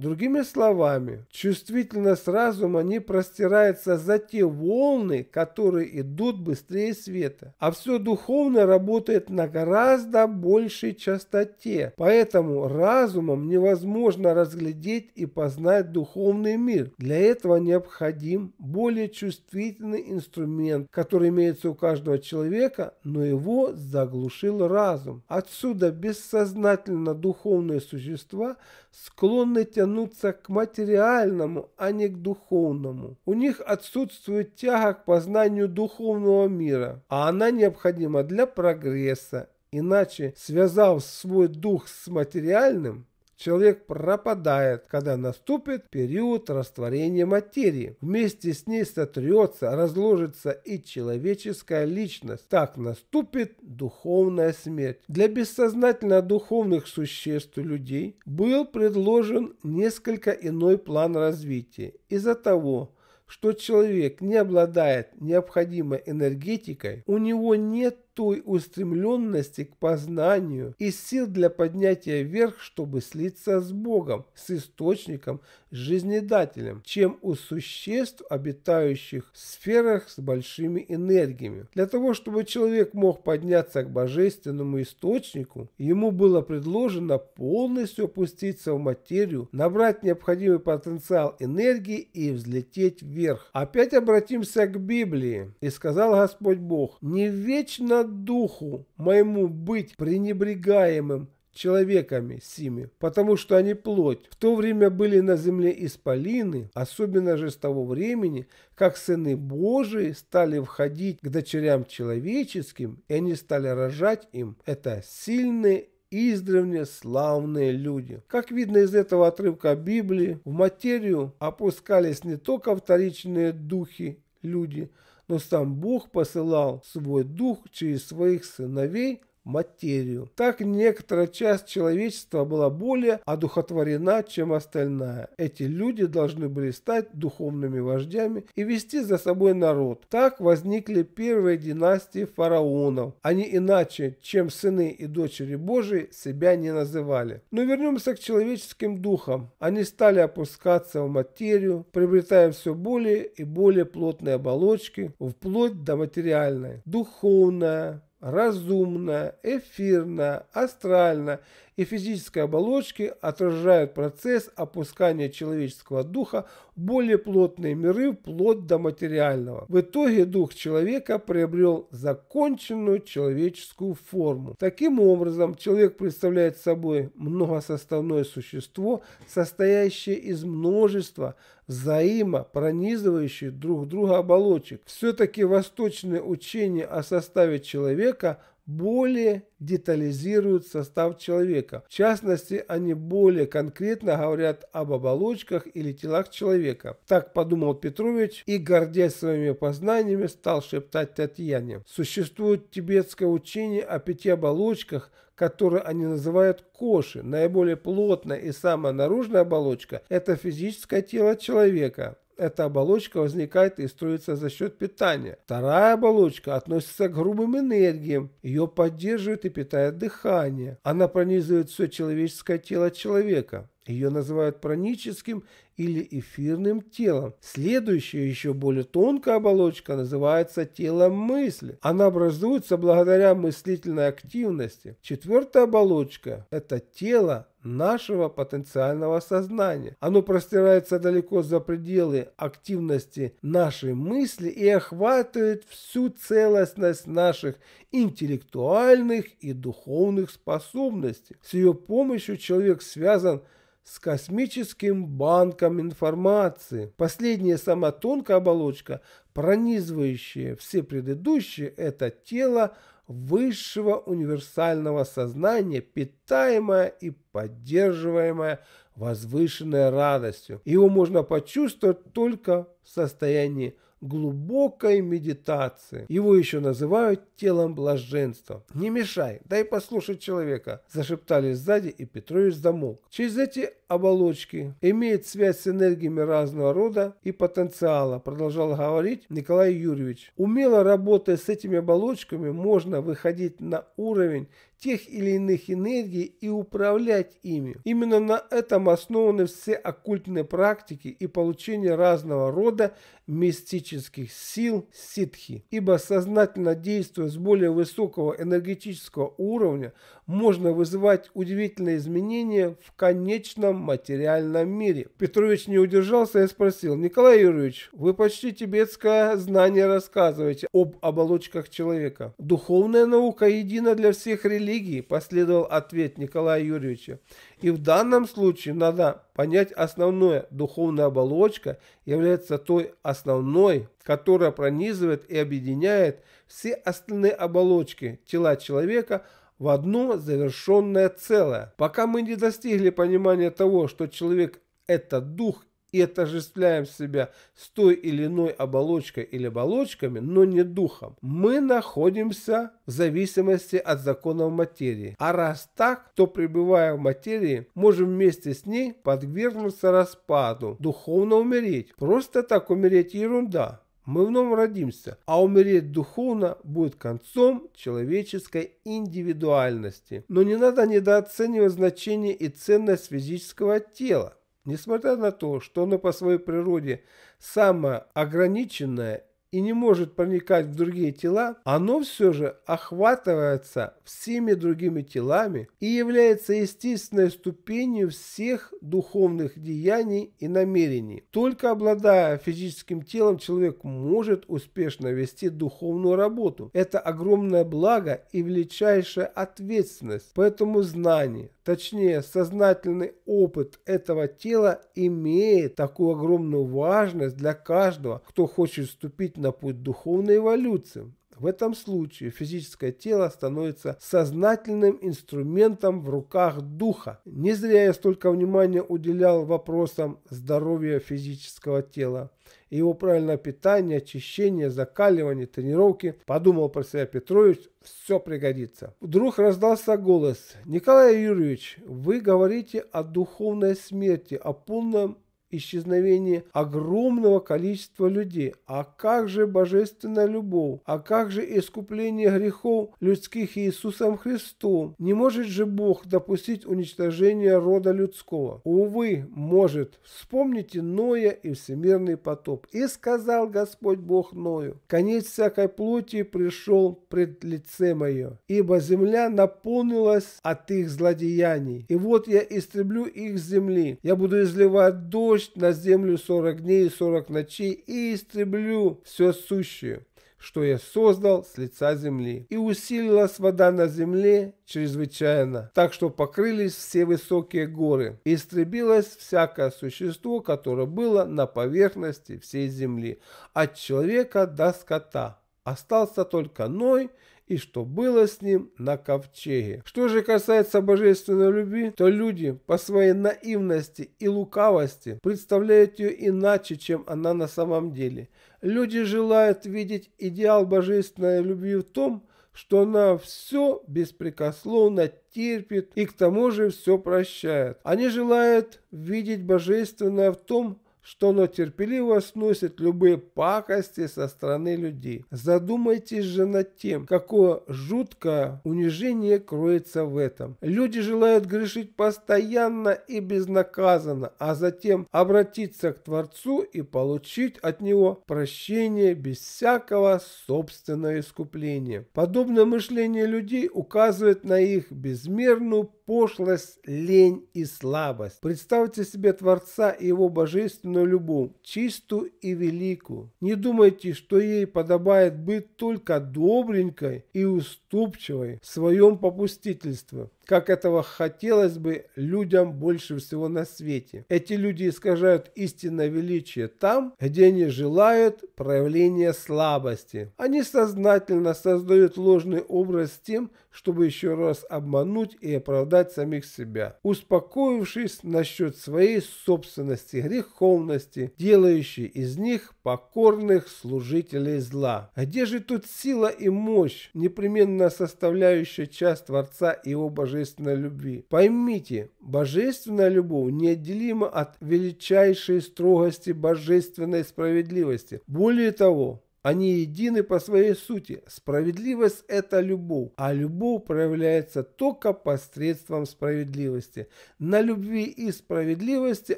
Другими словами, чувствительность разума не простирается за те волны, которые идут быстрее света, а все духовное работает на гораздо большей частоте, поэтому разумом невозможно разглядеть и познать духовный мир. Для этого необходим более чувствительный инструмент, который имеется у каждого человека, но его заглушил разум. Отсюда бессознательно духовные существа склонны тянуть тянутся к материальному, а не к духовному. У них отсутствует тяга к познанию духовного мира, а она необходима для прогресса. Иначе, связав свой дух с материальным, Человек пропадает, когда наступит период растворения материи. Вместе с ней сотрется, разложится и человеческая личность. Так наступит духовная смерть. Для бессознательно духовных существ людей был предложен несколько иной план развития. Из-за того, что человек не обладает необходимой энергетикой, у него нет той устремленности к познанию и сил для поднятия вверх, чтобы слиться с Богом, с источником, с жизнедателем, чем у существ, обитающих в сферах с большими энергиями. Для того, чтобы человек мог подняться к божественному источнику, ему было предложено полностью опуститься в материю, набрать необходимый потенциал энергии и взлететь вверх. Опять обратимся к Библии. И сказал Господь Бог, не вечно духу моему быть пренебрегаемым человеками сими, потому что они плоть. В то время были на земле исполины, особенно же с того времени, как сыны Божии стали входить к дочерям человеческим, и они стали рожать им. Это сильные издревне славные люди. Как видно из этого отрывка Библии, в материю опускались не только вторичные духи люди – но сам Бог посылал свой дух через своих сыновей материю. Так некоторая часть человечества была более одухотворена, чем остальная. Эти люди должны были стать духовными вождями и вести за собой народ. Так возникли первые династии фараонов. Они иначе, чем сыны и дочери Божии, себя не называли. Но вернемся к человеческим духам. Они стали опускаться в материю, приобретая все более и более плотные оболочки, вплоть до материальной. Духовная, разумно, эфирно, астрально и физической оболочки отражают процесс опускания человеческого духа в более плотные миры, вплоть до материального. В итоге дух человека приобрел законченную человеческую форму. Таким образом, человек представляет собой многосоставное существо, состоящее из множества взаимо пронизывающих друг друга оболочек. Все-таки восточные учения о составе человека более детализируют состав человека. В частности, они более конкретно говорят об оболочках или телах человека. Так подумал Петрович и, гордясь своими познаниями, стал шептать Татьяне. Существует тибетское учение о пяти оболочках, которые они называют коши. Наиболее плотная и самая наружная оболочка – это физическое тело человека. Эта оболочка возникает и строится за счет питания. Вторая оболочка относится к грубым энергиям. Ее поддерживает и питает дыхание. Она пронизывает все человеческое тело человека. Ее называют праническим или эфирным телом. Следующая, еще более тонкая оболочка называется телом мысли. Она образуется благодаря мыслительной активности. Четвертая оболочка – это тело нашего потенциального сознания. Оно простирается далеко за пределы активности нашей мысли и охватывает всю целостность наших интеллектуальных и духовных способностей. С ее помощью человек связан с с космическим банком информации. Последняя сама тонкая оболочка, пронизывающая все предыдущие, это тело высшего универсального сознания, питаемое и поддерживаемое возвышенной радостью. Его можно почувствовать только в состоянии глубокой медитации. Его еще называют телом блаженства. «Не мешай, дай послушать человека», – зашептали сзади, и Петрович замолк. Через эти оболочки имеет связь с энергиями разного рода и потенциала, продолжал говорить Николай Юрьевич. Умело работая с этими оболочками, можно выходить на уровень тех или иных энергий и управлять ими. Именно на этом основаны все оккультные практики и получение разного рода мистических сил ситхи. Ибо сознательно действуя с более высокого энергетического уровня, можно вызывать удивительные изменения в конечном материальном мире. Петрович не удержался и спросил, Николай Юрьевич, вы почти тибетское знание рассказываете об оболочках человека. Духовная наука едина для всех религий религии, последовал ответ Николая Юрьевича. И в данном случае надо понять основное. Духовная оболочка является той основной, которая пронизывает и объединяет все остальные оболочки тела человека в одно завершенное целое. Пока мы не достигли понимания того, что человек – это дух и отождествляем себя с той или иной оболочкой или оболочками, но не духом, мы находимся в зависимости от законов материи. А раз так, то пребывая в материи, можем вместе с ней подвергнуться распаду, духовно умереть. Просто так умереть ерунда. Мы вновь родимся, а умереть духовно будет концом человеческой индивидуальности. Но не надо недооценивать значение и ценность физического тела. Несмотря на то, что оно по своей природе самоограниченное и не может проникать в другие тела, оно все же охватывается всеми другими телами и является естественной ступенью всех духовных деяний и намерений. Только обладая физическим телом, человек может успешно вести духовную работу. Это огромное благо и величайшая ответственность. Поэтому знание, точнее сознательный опыт этого тела имеет такую огромную важность для каждого, кто хочет вступить на путь духовной эволюции. В этом случае физическое тело становится сознательным инструментом в руках духа. Не зря я столько внимания уделял вопросам здоровья физического тела его правильное питание, очищение, закаливание, тренировки. Подумал про себя Петрович, все пригодится. Вдруг раздался голос. Николай Юрьевич, вы говорите о духовной смерти, о полном исчезновение огромного количества людей. А как же божественная любовь? А как же искупление грехов людских Иисусом Христом? Не может же Бог допустить уничтожения рода людского? Увы, может. Вспомните Ноя и всемирный потоп. И сказал Господь Бог Ною, конец всякой плоти пришел пред лице мое, ибо земля наполнилась от их злодеяний. И вот я истреблю их с земли, я буду изливать дождь, дождь на землю сорок дней и сорок ночей, и истреблю все сущее, что я создал с лица земли. И усилилась вода на земле чрезвычайно, так что покрылись все высокие горы. И истребилось всякое существо, которое было на поверхности всей земли, от человека до скота. Остался только Ной – и что было с ним на ковчеге. Что же касается божественной любви, то люди по своей наивности и лукавости представляют ее иначе, чем она на самом деле. Люди желают видеть идеал божественной любви в том, что она все беспрекословно терпит и к тому же все прощает. Они желают видеть божественное в том, что оно терпеливо сносит любые пакости со стороны людей. Задумайтесь же над тем, какое жуткое унижение кроется в этом. Люди желают грешить постоянно и безнаказанно, а затем обратиться к Творцу и получить от Него прощение без всякого собственного искупления. Подобное мышление людей указывает на их безмерную пошлость, лень и слабость. Представьте себе Творца и Его божественную истинную любовь, чистую и великую. Не думайте, что ей подобает быть только добренькой и уступчивой в своем попустительстве как этого хотелось бы людям больше всего на свете. Эти люди искажают истинное величие там, где они желают проявления слабости. Они сознательно создают ложный образ тем, чтобы еще раз обмануть и оправдать самих себя, успокоившись насчет своей собственности греховности, делающей из них покорных служителей зла. где же тут сила и мощь, непременно составляющая часть Творца и его божественности? божественной любви. Поймите, божественная любовь неотделима от величайшей строгости божественной справедливости. Более того, они едины по своей сути. Справедливость – это любовь, а любовь проявляется только посредством справедливости. На любви и справедливости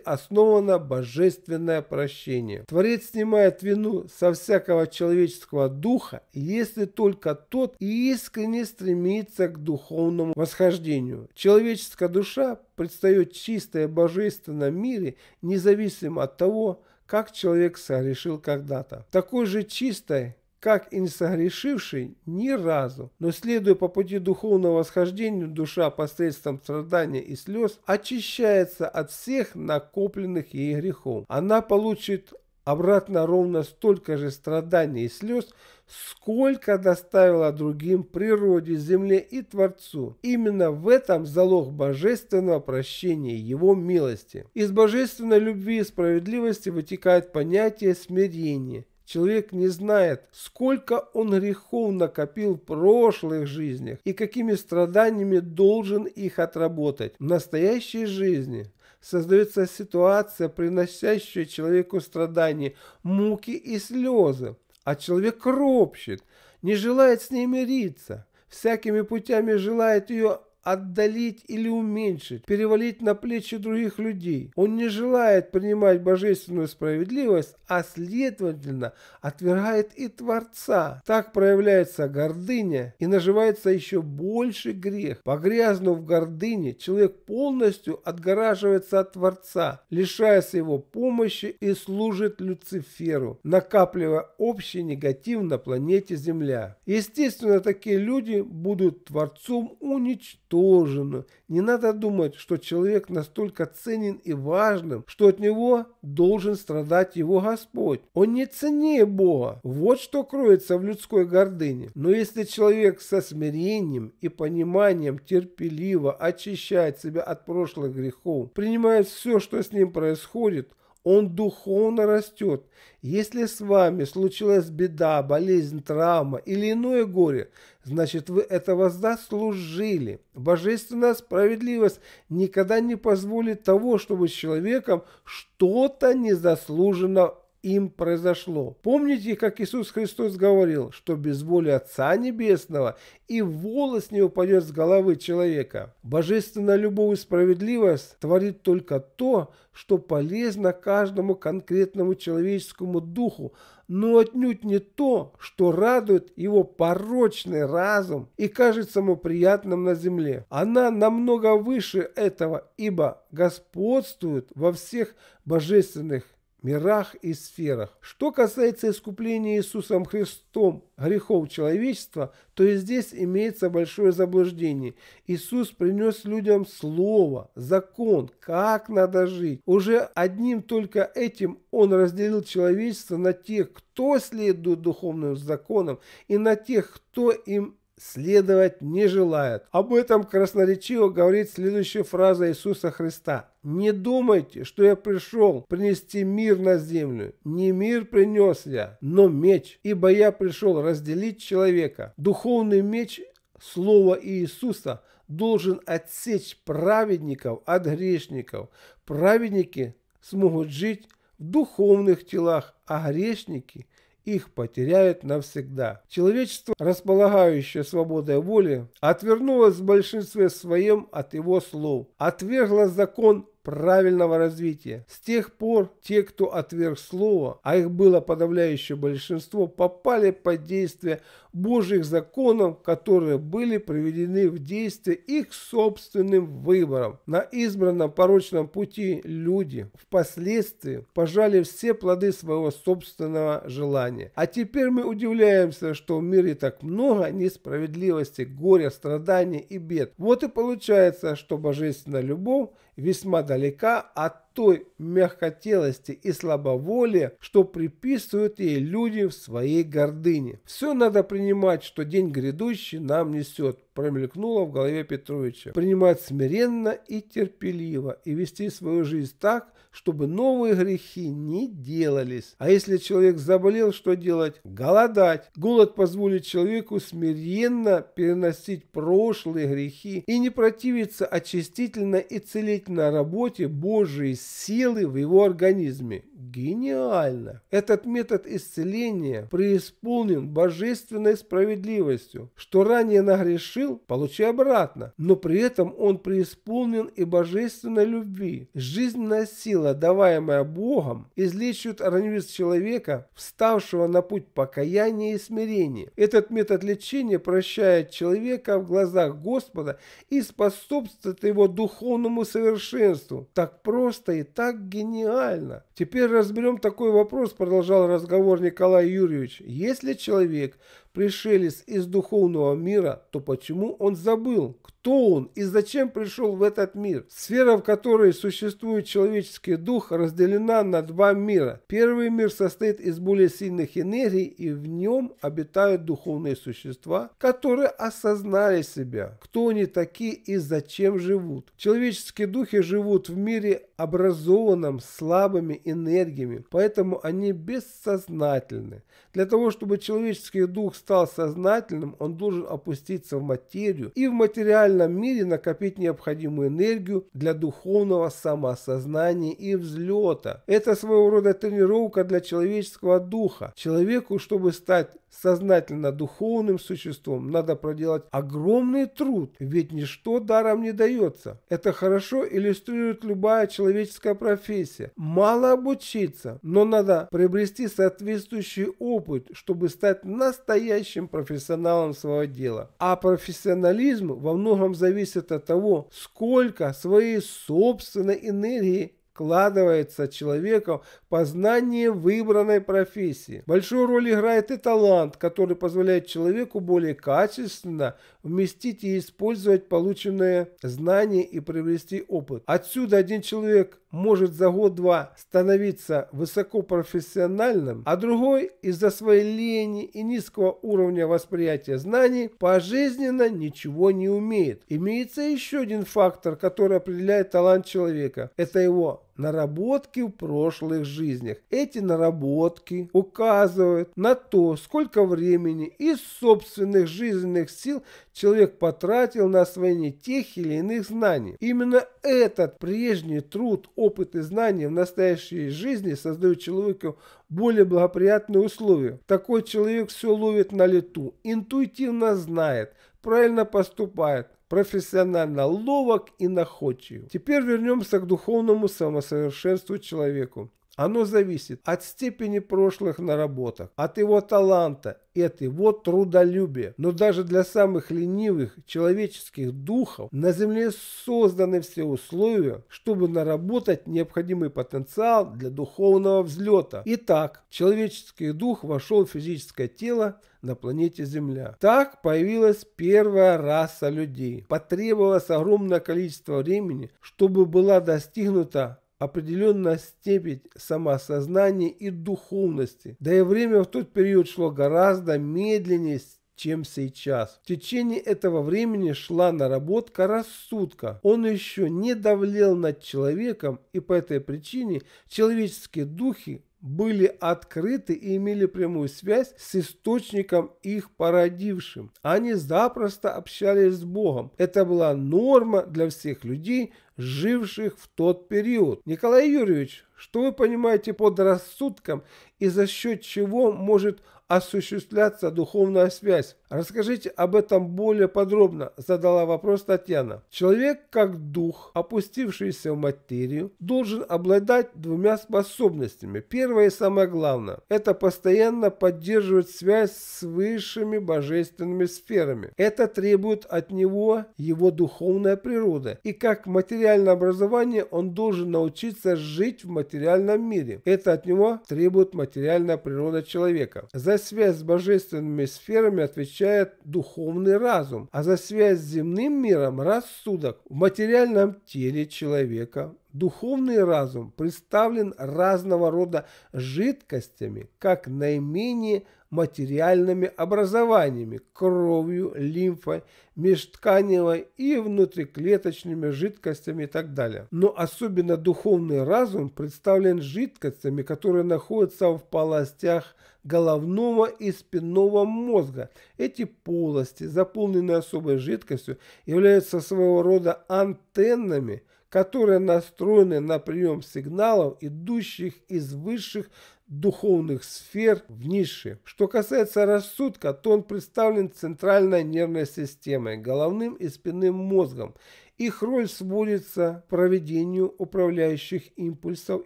основано божественное прощение. Творец снимает вину со всякого человеческого духа, если только тот искренне стремится к духовному восхождению. Человеческая душа предстает чистая в божественном мире, независимо от того, как человек согрешил когда-то. Такой же чистой, как и не согрешивший ни разу, но следуя по пути духовного восхождения, душа посредством страдания и слез очищается от всех накопленных ей грехов. Она получит обратно ровно столько же страданий и слез, сколько доставила другим природе, земле и Творцу. Именно в этом залог божественного прощения, его милости. Из божественной любви и справедливости вытекает понятие смирения. Человек не знает, сколько он грехов накопил в прошлых жизнях и какими страданиями должен их отработать в настоящей жизни создается ситуация, приносящая человеку страдания, муки и слезы, а человек ропщет, не желает с ней мириться, всякими путями желает ее отдалить или уменьшить, перевалить на плечи других людей. Он не желает принимать божественную справедливость, а следовательно отвергает и Творца. Так проявляется гордыня и наживается еще больше грех. Погрязнув в гордыне, человек полностью отгораживается от Творца, лишаясь его помощи и служит Люциферу, накапливая общий негатив на планете Земля. Естественно, такие люди будут Творцом уничтожены уничтожено. Не надо думать, что человек настолько ценен и важным, что от него должен страдать его Господь. Он не ценнее Бога. Вот что кроется в людской гордыне. Но если человек со смирением и пониманием терпеливо очищает себя от прошлых грехов, принимает все, что с ним происходит, он духовно растет. Если с вами случилась беда, болезнь, травма или иное горе, значит вы этого заслужили. Божественная справедливость никогда не позволит того, чтобы с человеком что-то незаслуженно им произошло. Помните, как Иисус Христос говорил, что без воли Отца Небесного и волос не упадет с головы человека? Божественная любовь и справедливость творит только то, что полезно каждому конкретному человеческому духу, но отнюдь не то, что радует его порочный разум и кажется ему приятным на земле. Она намного выше этого, ибо господствует во всех божественных мирах и сферах. Что касается искупления Иисусом Христом грехов человечества, то и здесь имеется большое заблуждение. Иисус принес людям слово, закон, как надо жить. Уже одним только этим Он разделил человечество на тех, кто следует духовным законам, и на тех, кто им следовать не желает. Об этом красноречиво говорит следующая фраза Иисуса Христа. Не думайте, что я пришел принести мир на землю. Не мир принес я, но меч, ибо я пришел разделить человека. Духовный меч слова Иисуса должен отсечь праведников от грешников. Праведники смогут жить в духовных телах, а грешники их потеряют навсегда. Человечество, располагающее свободой воли, отвернулось в большинстве своем от его слов, отвергло закон правильного развития. С тех пор те, кто отверг слово, а их было подавляющее большинство, попали под действие Божьих законов, которые были приведены в действие их собственным выбором. На избранном порочном пути люди впоследствии пожали все плоды своего собственного желания. А теперь мы удивляемся, что в мире так много несправедливости, горя, страданий и бед. Вот и получается, что божественная любовь весьма далека от той мягкотелости и слабоволия, что приписывают ей люди в своей гордыне. Все надо принимать, что день грядущий нам несет промелькнуло в голове Петровича. Принимать смиренно и терпеливо и вести свою жизнь так, чтобы новые грехи не делались. А если человек заболел, что делать? Голодать. Голод позволит человеку смиренно переносить прошлые грехи и не противиться очистительной и целительной работе Божьей силы в его организме. Гениально! Этот метод исцеления преисполнен божественной справедливостью, что ранее нагрешил совершил, получи обратно. Но при этом он преисполнен и божественной любви. Жизненная сила, даваемая Богом, излечивает организм человека, вставшего на путь покаяния и смирения. Этот метод лечения прощает человека в глазах Господа и способствует его духовному совершенству. Так просто и так гениально. Теперь разберем такой вопрос, продолжал разговор Николай Юрьевич. Если человек пришелец из духовного мира, то почему он забыл, кто он и зачем пришел в этот мир. Сфера, в которой существует человеческий дух, разделена на два мира. Первый мир состоит из более сильных энергий, и в нем обитают духовные существа, которые осознали себя, кто они такие и зачем живут. Человеческие духи живут в мире, образованном слабыми энергиями, поэтому они бессознательны. Для того, чтобы человеческий дух стал сознательным, он должен опуститься в материю и в материальную материальном мире накопить необходимую энергию для духовного самоосознания и взлета. Это своего рода тренировка для человеческого духа. Человеку, чтобы стать сознательно духовным существом, надо проделать огромный труд, ведь ничто даром не дается. Это хорошо иллюстрирует любая человеческая профессия. Мало обучиться, но надо приобрести соответствующий опыт, чтобы стать настоящим профессионалом своего дела. А профессионализм во многом многом зависит от того, сколько своей собственной энергии вкладывается человеком в познание выбранной профессии. Большую роль играет и талант, который позволяет человеку более качественно вместить и использовать полученное знание и приобрести опыт. Отсюда один человек может за год-два становиться высокопрофессиональным, а другой из-за своей лени и низкого уровня восприятия знаний пожизненно ничего не умеет. Имеется еще один фактор, который определяет талант человека. Это его наработки в прошлых жизнях. Эти наработки указывают на то, сколько времени из собственных жизненных сил человек потратил на освоение тех или иных знаний. Именно этот прежний труд, опыт и знания в настоящей жизни создают человеку более благоприятные условия. Такой человек все ловит на лету, интуитивно знает, правильно поступает, профессионально ловок и находчив. Теперь вернемся к духовному самосовершенству человеку. Оно зависит от степени прошлых наработок, от его таланта и от его трудолюбия. Но даже для самых ленивых человеческих духов на Земле созданы все условия, чтобы наработать необходимый потенциал для духовного взлета. Итак, человеческий дух вошел в физическое тело – на планете Земля. Так появилась первая раса людей. Потребовалось огромное количество времени, чтобы была достигнута определенная степень самосознания и духовности. Да и время в тот период шло гораздо медленнее, чем сейчас. В течение этого времени шла наработка рассудка. Он еще не давлел над человеком, и по этой причине человеческие духи были открыты и имели прямую связь с источником их породившим. Они запросто общались с Богом. Это была норма для всех людей, живших в тот период. Николай Юрьевич что вы понимаете под рассудком и за счет чего может осуществляться духовная связь? Расскажите об этом более подробно, задала вопрос Татьяна. Человек, как дух, опустившийся в материю, должен обладать двумя способностями. Первое и самое главное – это постоянно поддерживать связь с высшими божественными сферами. Это требует от него его духовная природа. И как материальное образование он должен научиться жить в материальном материальном мире. Это от него требует материальная природа человека. За связь с божественными сферами отвечает духовный разум, а за связь с земным миром – рассудок. В материальном теле человека Духовный разум представлен разного рода жидкостями, как наименее материальными образованиями – кровью, лимфой, межтканевой и внутриклеточными жидкостями и так далее. Но особенно духовный разум представлен жидкостями, которые находятся в полостях головного и спинного мозга. Эти полости, заполненные особой жидкостью, являются своего рода антеннами – которые настроены на прием сигналов, идущих из высших духовных сфер в нише. Что касается рассудка, то он представлен центральной нервной системой, головным и спинным мозгом. Их роль сводится к проведению управляющих импульсов,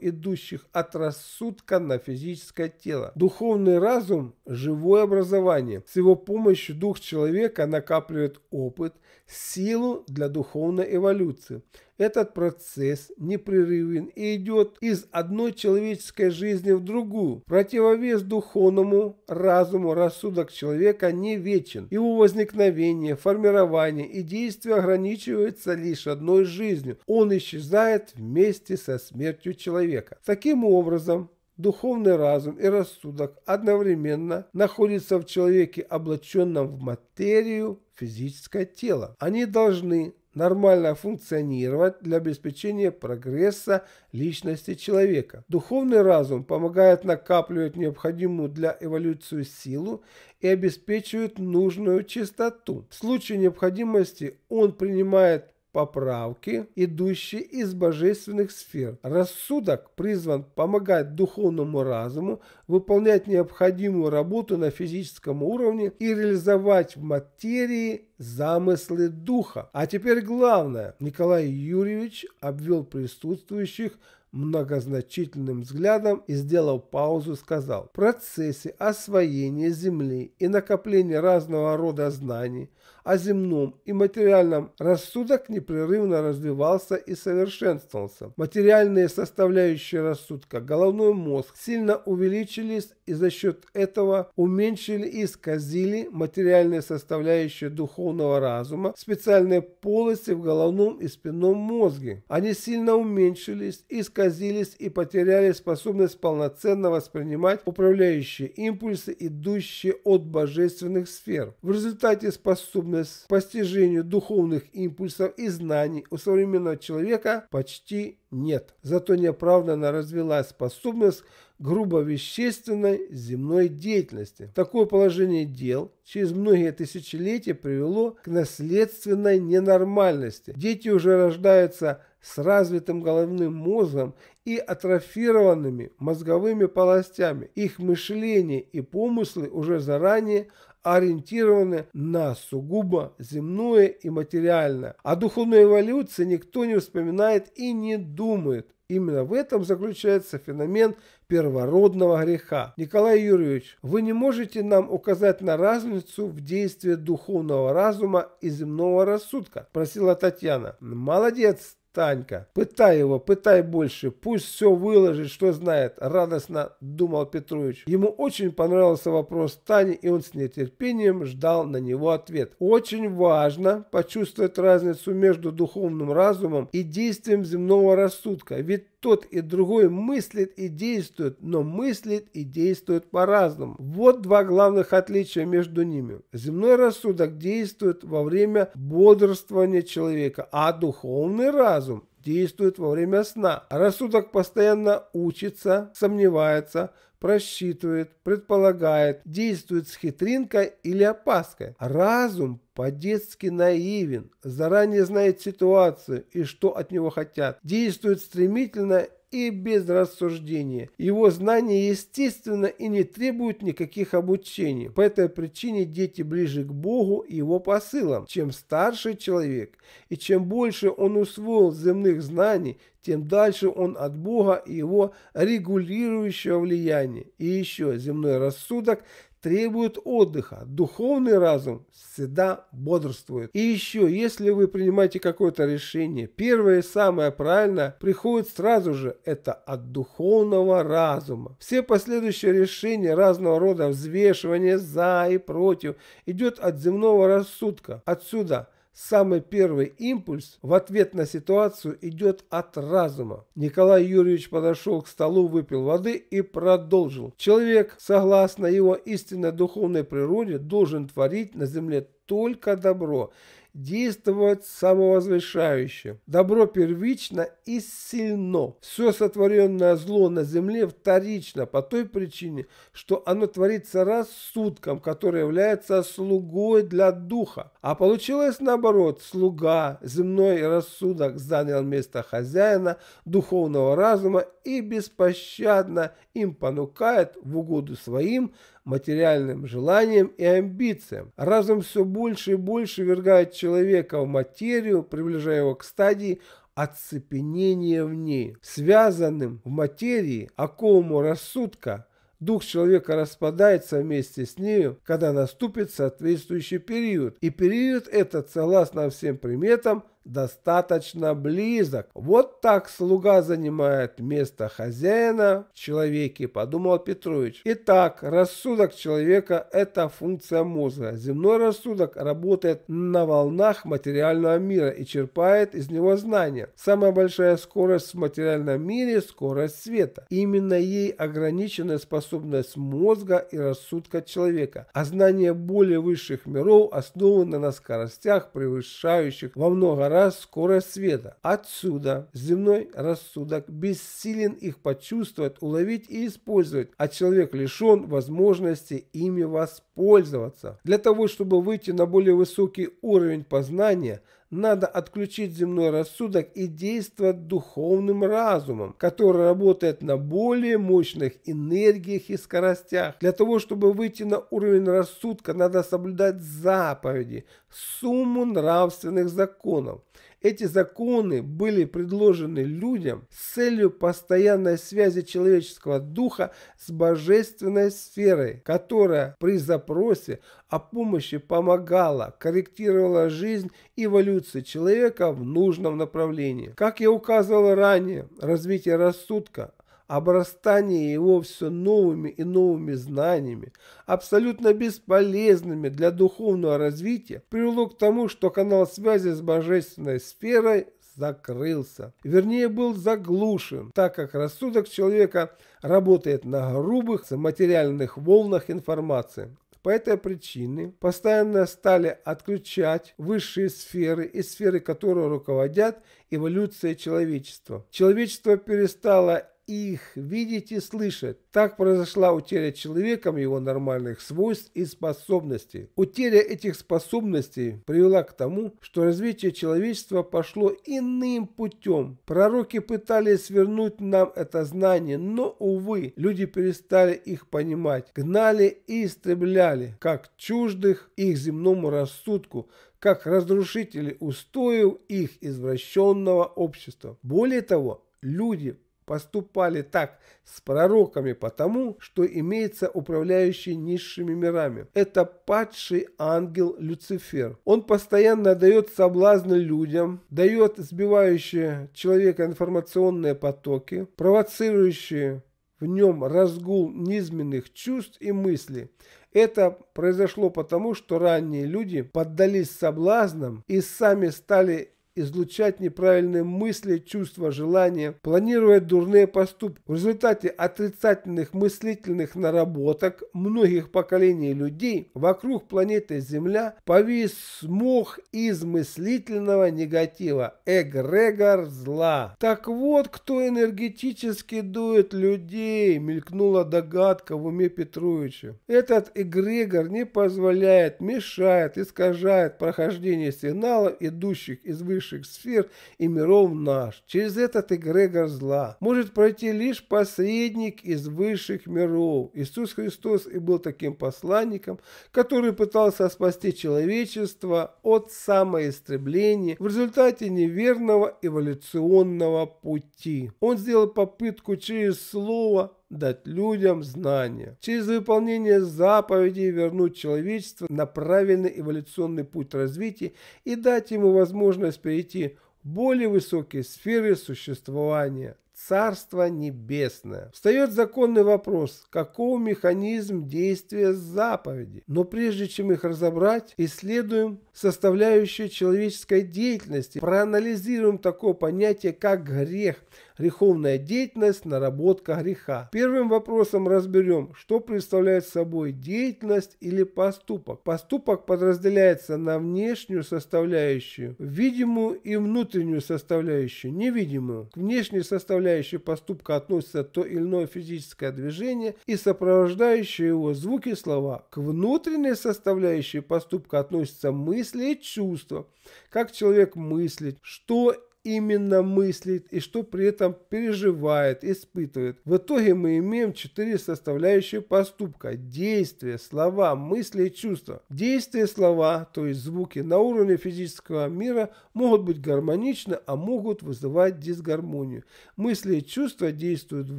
идущих от рассудка на физическое тело. Духовный разум – живое образование. С его помощью дух человека накапливает опыт, силу для духовной эволюции – этот процесс непрерывен и идет из одной человеческой жизни в другую. Противовес духовному разуму рассудок человека не вечен. Его возникновение, формирование и действие ограничиваются лишь одной жизнью. Он исчезает вместе со смертью человека. Таким образом, Духовный разум и рассудок одновременно находятся в человеке, облаченном в материю физическое тело. Они должны нормально функционировать для обеспечения прогресса личности человека. Духовный разум помогает накапливать необходимую для эволюции силу и обеспечивает нужную чистоту. В случае необходимости он принимает поправки, идущие из божественных сфер. Рассудок призван помогать духовному разуму выполнять необходимую работу на физическом уровне и реализовать в материи замыслы духа. А теперь главное. Николай Юрьевич обвел присутствующих многозначительным взглядом и, сделав паузу, сказал, в процессе освоения Земли и накопления разного рода знаний о земном и материальном рассудок непрерывно развивался и совершенствовался. Материальные составляющие рассудка, головной мозг, сильно увеличились и за счет этого уменьшили и исказили материальные составляющие духовного разума, специальные полости в головном и спинном мозге. Они сильно уменьшились, исказились и потеряли способность полноценно воспринимать управляющие импульсы, идущие от божественных сфер. В результате способность способность к постижению духовных импульсов и знаний у современного человека почти нет. Зато неоправданно развилась способность грубо вещественной земной деятельности. Такое положение дел через многие тысячелетия привело к наследственной ненормальности. Дети уже рождаются с развитым головным мозгом и атрофированными мозговыми полостями. Их мышление и помыслы уже заранее ориентированы на сугубо земное и материальное. О духовной эволюции никто не вспоминает и не думает. Именно в этом заключается феномен первородного греха. Николай Юрьевич, вы не можете нам указать на разницу в действии духовного разума и земного рассудка? Просила Татьяна. Молодец, Танька. Пытай его, пытай больше, пусть все выложит, что знает, радостно думал Петрович. Ему очень понравился вопрос Тани, и он с нетерпением ждал на него ответ. Очень важно почувствовать разницу между духовным разумом и действием земного рассудка, ведь тот и другой мыслит и действует, но мыслит и действует по-разному. Вот два главных отличия между ними. Земной рассудок действует во время бодрствования человека, а духовный разум действует во время сна. Рассудок постоянно учится, сомневается, просчитывает, предполагает, действует с хитринкой или опаской. Разум по-детски наивен, заранее знает ситуацию и что от него хотят, действует стремительно и без рассуждения. Его знания естественно и не требуют никаких обучений. По этой причине дети ближе к Богу и его посылам, чем старший человек. И чем больше он усвоил земных знаний, тем дальше он от Бога и его регулирующего влияния. И еще земной рассудок требует отдыха, духовный разум всегда бодрствует. И еще, если вы принимаете какое-то решение, первое и самое правильное приходит сразу же, это от духовного разума. Все последующие решения разного рода взвешивания за и против идет от земного рассудка. Отсюда – Самый первый импульс в ответ на ситуацию идет от разума. Николай Юрьевич подошел к столу, выпил воды и продолжил. Человек, согласно его истинной духовной природе, должен творить на земле только добро действовать самовозвышающе. Добро первично и сильно. Все сотворенное зло на земле вторично по той причине, что оно творится рассудком, который является слугой для духа. А получилось наоборот, слуга, земной рассудок занял место хозяина, духовного разума и беспощадно им понукает в угоду своим материальным желаниям и амбициям. Разум все больше и больше вергает человека в материю, приближая его к стадии оцепенения в ней. Связанным в материи оковому рассудка Дух человека распадается вместе с нею, когда наступит соответствующий период. И период этот, согласно всем приметам, достаточно близок. Вот так слуга занимает место хозяина в человеке, подумал Петрович. Итак, рассудок человека – это функция мозга. Земной рассудок работает на волнах материального мира и черпает из него знания. Самая большая скорость в материальном мире – скорость света. Именно ей ограничена способность мозга и рассудка человека, а знание более высших миров основано на скоростях, превышающих во много раз раз скорость света. Отсюда земной рассудок бессилен их почувствовать, уловить и использовать, а человек лишен возможности ими воспользоваться. Для того, чтобы выйти на более высокий уровень познания, надо отключить земной рассудок и действовать духовным разумом, который работает на более мощных энергиях и скоростях. Для того, чтобы выйти на уровень рассудка, надо соблюдать заповеди, сумму нравственных законов, эти законы были предложены людям с целью постоянной связи человеческого духа с божественной сферой, которая при запросе о помощи помогала, корректировала жизнь и эволюцию человека в нужном направлении. Как я указывал ранее, развитие рассудка обрастание его все новыми и новыми знаниями, абсолютно бесполезными для духовного развития, привело к тому, что канал связи с божественной сферой закрылся, вернее был заглушен, так как рассудок человека работает на грубых материальных волнах информации. По этой причине постоянно стали отключать высшие сферы и сферы, которые руководят эволюцией человечества. Человечество перестало их видеть и слышать. Так произошла утеря человеком его нормальных свойств и способностей. Утеря этих способностей привела к тому, что развитие человечества пошло иным путем. Пророки пытались вернуть нам это знание, но, увы, люди перестали их понимать, гнали и истребляли, как чуждых их земному рассудку, как разрушители устоев их извращенного общества. Более того, люди поступали так с пророками потому, что имеется управляющий низшими мирами. Это падший ангел Люцифер. Он постоянно дает соблазны людям, дает сбивающие человека информационные потоки, провоцирующие в нем разгул низменных чувств и мыслей. Это произошло потому, что ранние люди поддались соблазнам и сами стали излучать неправильные мысли, чувства, желания, планируя дурные поступки. В результате отрицательных мыслительных наработок многих поколений людей вокруг планеты Земля повис смог из мыслительного негатива эгрегор зла. Так вот, кто энергетически дует людей, мелькнула догадка в уме Петровича. Этот эгрегор не позволяет, мешает, искажает прохождение сигналов, идущих из высшего высших сфер и миров наш. Через этот эгрегор зла может пройти лишь посредник из высших миров. Иисус Христос и был таким посланником, который пытался спасти человечество от самоистребления в результате неверного эволюционного пути. Он сделал попытку через слово дать людям знания. Через выполнение заповедей вернуть человечество на правильный эволюционный путь развития и дать ему возможность перейти в более высокие сферы существования. Царство Небесное. Встает законный вопрос, каков механизм действия заповеди. Но прежде чем их разобрать, исследуем составляющую человеческой деятельности, проанализируем такое понятие, как грех – греховная деятельность, наработка греха. Первым вопросом разберем, что представляет собой деятельность или поступок. Поступок подразделяется на внешнюю составляющую, видимую и внутреннюю составляющую, невидимую. К внешней составляющей поступка относится то или иное физическое движение и сопровождающие его звуки и слова. К внутренней составляющей поступка относятся мысли и чувства, как человек мыслит, что именно мыслит и что при этом переживает, испытывает. В итоге мы имеем четыре составляющие поступка. Действия, слова, мысли и чувства. Действия, слова, то есть звуки на уровне физического мира могут быть гармоничны, а могут вызывать дисгармонию. Мысли и чувства действуют в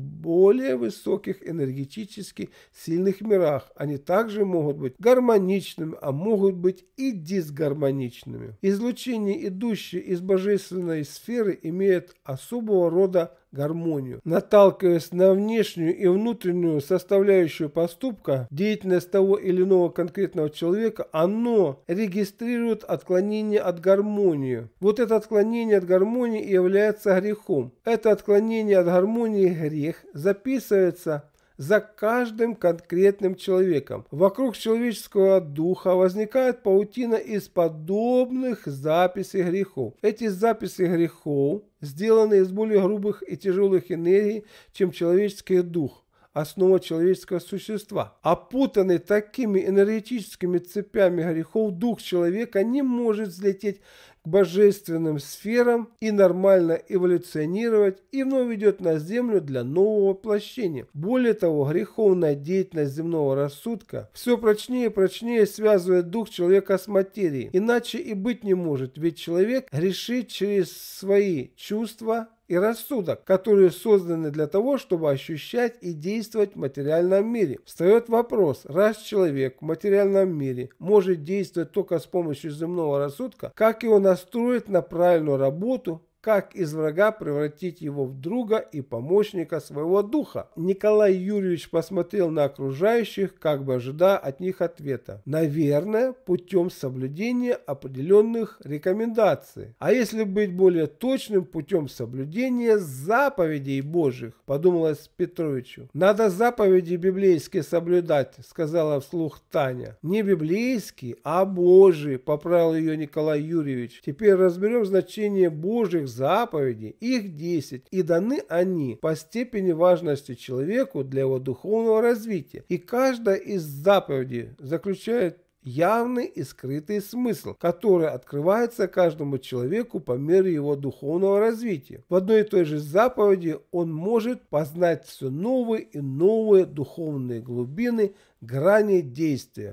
более высоких энергетически сильных мирах. Они также могут быть гармоничными, а могут быть и дисгармоничными. Излучение, идущее из божественной сферы имеют особого рода гармонию. Наталкиваясь на внешнюю и внутреннюю составляющую поступка, деятельность того или иного конкретного человека, оно регистрирует отклонение от гармонии. Вот это отклонение от гармонии является грехом. Это отклонение от гармонии грех записывается за каждым конкретным человеком. Вокруг человеческого духа возникает паутина из подобных записей грехов. Эти записи грехов сделаны из более грубых и тяжелых энергий, чем человеческий дух основа человеческого существа. Опутанный такими энергетическими цепями грехов, дух человека не может взлететь божественным сферам и нормально эволюционировать, и вновь идет на землю для нового воплощения. Более того, греховная деятельность земного рассудка все прочнее и прочнее связывает дух человека с материей. Иначе и быть не может, ведь человек грешит через свои чувства, и рассудок, которые созданы для того, чтобы ощущать и действовать в материальном мире. Встает вопрос, раз человек в материальном мире может действовать только с помощью земного рассудка, как его настроить на правильную работу как из врага превратить его в друга и помощника своего духа. Николай Юрьевич посмотрел на окружающих, как бы ожидая от них ответа. Наверное, путем соблюдения определенных рекомендаций. А если быть более точным, путем соблюдения заповедей Божьих, подумалось Петровичу. Надо заповеди библейские соблюдать, сказала вслух Таня. Не библейские, а Божьи, поправил ее Николай Юрьевич. Теперь разберем значение Божьих Заповеди их 10, и даны они по степени важности человеку для его духовного развития. И каждая из заповедей заключает явный и скрытый смысл, который открывается каждому человеку по мере его духовного развития. В одной и той же заповеди он может познать все новые и новые духовные глубины, грани действия.